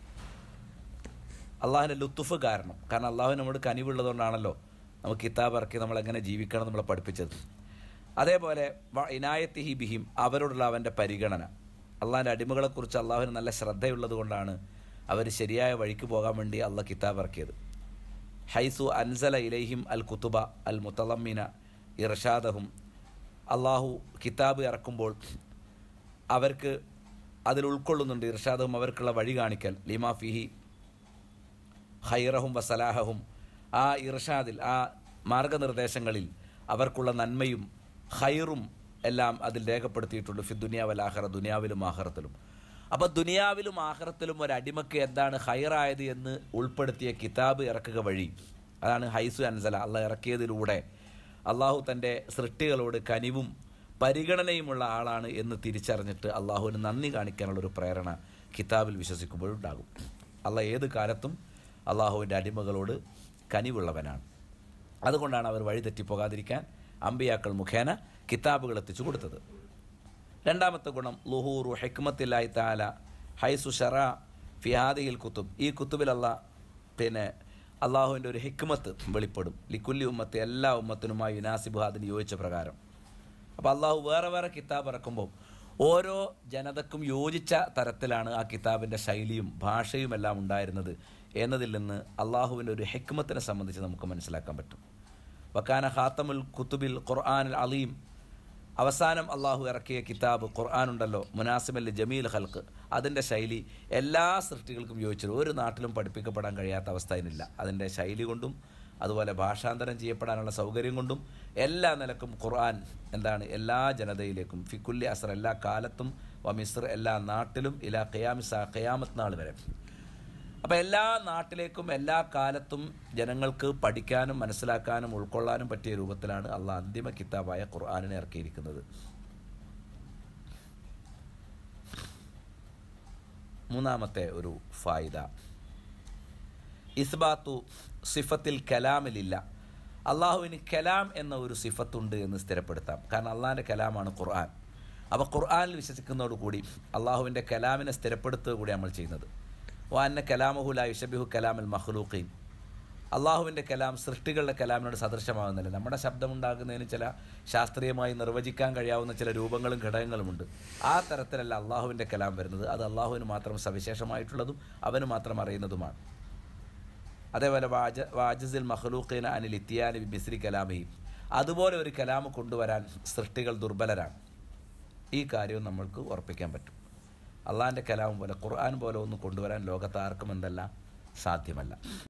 അള്ളാഹുവിൻ്റെ ലുത്തുഫ് കാരണം കാരണം അള്ളാഹു നമ്മുടെ കനിവുള്ളതുകൊണ്ടാണല്ലോ നമുക്ക് കിതാബ് ഇറക്കി നമ്മളെങ്ങനെ ജീവിക്കണം നമ്മളെ പഠിപ്പിച്ചത് അതേപോലെ ഹി ബിഹിം അവരോടുള്ള അവൻ്റെ പരിഗണന അള്ളാഹിൻ്റെ അടിമകളെക്കുറിച്ച് അള്ളാഹുവിന് നല്ല ശ്രദ്ധയുള്ളത് കൊണ്ടാണ് അവർ ശരിയായ വഴിക്ക് പോകാൻ വേണ്ടി അള്ളാഹ് കിതാബ് ഇറക്കിയത് ഹൈസു അൻസല ഇലൈഹിം അൽ കുത്തുബ അൽ മുത്തലമ്മിന ഇർഷാദഹും അള്ളാഹു കിതാബ് ഇറക്കുമ്പോൾ അവർക്ക് അതിൽ ഉൾക്കൊള്ളുന്നുണ്ട് ഇർഷാദും അവർക്കുള്ള വഴി കാണിക്കൽ ലിമാ ഫിഹി ഹൈറഹും വസലാഹവും ആ ഇർഷാദിൽ ആ മാർഗനിർദ്ദേശങ്ങളിൽ അവർക്കുള്ള നന്മയും ഹൈറും എല്ലാം അതിൽ രേഖപ്പെടുത്തിയിട്ടുണ്ട് ഫി ദുനിയാവലാഹറ ദുനിയാവിലും ആഹറത്തിലും അപ്പോൾ ദുനിയാവിലും ആഹ്റത്തിലും ഒരു അടിമക്ക് എന്താണ് ഹൈറായത് എന്ന് ഉൾപ്പെടുത്തിയ കിതാബ് ഇറക്കുക വഴി അതാണ് ഹൈസു അൻസല അള്ള ഇറക്കിയതിലൂടെ അള്ളാഹു തൻ്റെ സൃഷ്ടികളോട് കനിവും പരിഗണനയുമുള്ള ആളാണ് എന്ന് തിരിച്ചറിഞ്ഞിട്ട് അള്ളാഹുവിന് നന്ദി കാണിക്കാനുള്ളൊരു പ്രേരണ കിതാബിൽ വിശ്വസിക്കുമ്പോഴുണ്ടാകും അള്ള ഏത് കാലത്തും അള്ളാഹുവിൻ്റെ അടിമകളോട് കനിവുള്ളവനാണ് അതുകൊണ്ടാണ് അവർ വഴിതെറ്റിപ്പോകാതിരിക്കാൻ അമ്പിയാക്കൾ മുഖേന കിതാബുകൾ എത്തിച്ചു കൊടുത്തത് രണ്ടാമത്തെ ഗുണം ലുഹൂറു ഹെക്മത്തില്ലായി താല ഹൈസു ഷറ ഫിയാദിഹിൽ കുത്തുബ് ഈ കുത്തുബിലല്ല പിന്നെ അള്ളാഹുവിൻ്റെ ഒരു ഹിക്മത്ത് വെളിപ്പെടും ലിക്കുല്ലി ഉമ്മത്ത് എല്ലാ ഉമ്മത്തിനുമായി യുനാസിബ് അതിന് യോജിച്ച പ്രകാരം അപ്പോൾ അള്ളാഹു വേറെ വേറെ കിതാബ് ഇറക്കുമ്പോൾ ഓരോ ജനതക്കും യോജിച്ച തരത്തിലാണ് ആ കിതാബിൻ്റെ ശൈലിയും ഭാഷയും എല്ലാം ഉണ്ടായിരുന്നത് എന്നതിൽ നിന്ന് അള്ളാഹുവിൻ്റെ ഒരു ഹെക്മത്തിനെ സംബന്ധിച്ച് നമുക്ക് മനസ്സിലാക്കാൻ പറ്റും വക്കാന ഹാത്തമുൽ കുത്തുബിൽ ഖുർആാനുൽ അലീം അവസാനം അള്ളാഹു ഇറക്കിയ കിതാബ് ഖുർആൻ ഉണ്ടല്ലോ മുനാസിമൽ ജമീൽ ഹൽക്ക് അതിൻ്റെ ശൈലി എല്ലാ സൃഷ്ടികൾക്കും യോജിച്ചത് ഒരു നാട്ടിലും പഠിപ്പിക്കപ്പെടാൻ കഴിയാത്ത അവസ്ഥ അതിനില്ല അതിൻ്റെ ശൈലി കൊണ്ടും അതുപോലെ ഭാഷാന്തരം ചെയ്യപ്പെടാനുള്ള സൗകര്യം കൊണ്ടും എല്ലാ നിലക്കും ഖുർആൻ എന്താണ് എല്ലാ ജനതയിലേക്കും ഫിക്കുല്ലി അസർ എല്ലാ കാലത്തും വമിസർ എല്ലാ നാട്ടിലും ഇലാ ഖയാമിസ ഖയാമത്ത് നാൾ വരെ അപ്പോൾ എല്ലാ നാട്ടിലേക്കും എല്ലാ കാലത്തും ജനങ്ങൾക്ക് പഠിക്കാനും മനസ്സിലാക്കാനും ഉൾക്കൊള്ളാനും പറ്റിയ രൂപത്തിലാണ് അള്ള അന്തിമ കിതാബായ ഖുർആാനിനെ ഇറക്കിയിരിക്കുന്നത് മൂന്നാമത്തെ ഒരു ഫായിദ ഇസ്ബാത്തു സിഫത്തിൽ കലാമിലില്ല അള്ളാഹുവിന് കലാം എന്ന ഒരു സിഫത്തുണ്ട് എന്ന് സ്ഥിരപ്പെടുത്താം കാരണം അള്ളാഹിൻ്റെ കലാമാണ് ഖുർആൻ അപ്പോൾ ഖുർആനിൽ വിശ്വസിക്കുന്നതോടുകൂടി അള്ളാഹുവിൻ്റെ കലാമിനെ സ്ഥിരപ്പെടുത്തുക കൂടി നമ്മൾ ചെയ്യുന്നത് വാന്ന കലാമുഹുല യുഷബിഹു കലാമിൽ മഹ്ലൂഖീൻ അള്ളാഹുവിൻ്റെ കലാം സൃഷ്ടികളുടെ കലാമിനോട് സദൃശമാകുന്നില്ല നമ്മുടെ ശബ്ദമുണ്ടാകുന്നതിന് ചില ശാസ്ത്രീയമായി നിർവചിക്കാൻ കഴിയാവുന്ന ചില രൂപങ്ങളും ഘടകങ്ങളുമുണ്ട് ആ തരത്തിലല്ല അള്ളാഹുവിൻ്റെ കലാം വരുന്നത് അത് അള്ളാഹുവിന് മാത്രം സവിശേഷമായിട്ടുള്ളതും അവന് മാത്രം അറിയുന്നതുമാണ് അതേപോലെ വാജ വാജസിൽ മഹ്ലൂഖീന അനിൽ ഇത്തിയാനി മിസ്രി കലാമി അതുപോലെ ഒരു കലാമ് കൊണ്ടുവരാൻ സൃഷ്ടികൾ ദുർബലരാണ് ഈ കാര്യവും നമ്മൾക്ക് ഉറപ്പിക്കാൻ പറ്റും അള്ളാഹിൻ്റെ കലാം പോലെ ഖുർആൻ പോലെ ഒന്ന് കൊണ്ടുവരാൻ ലോകത്താർക്കും എന്തല്ല സാധ്യമല്ല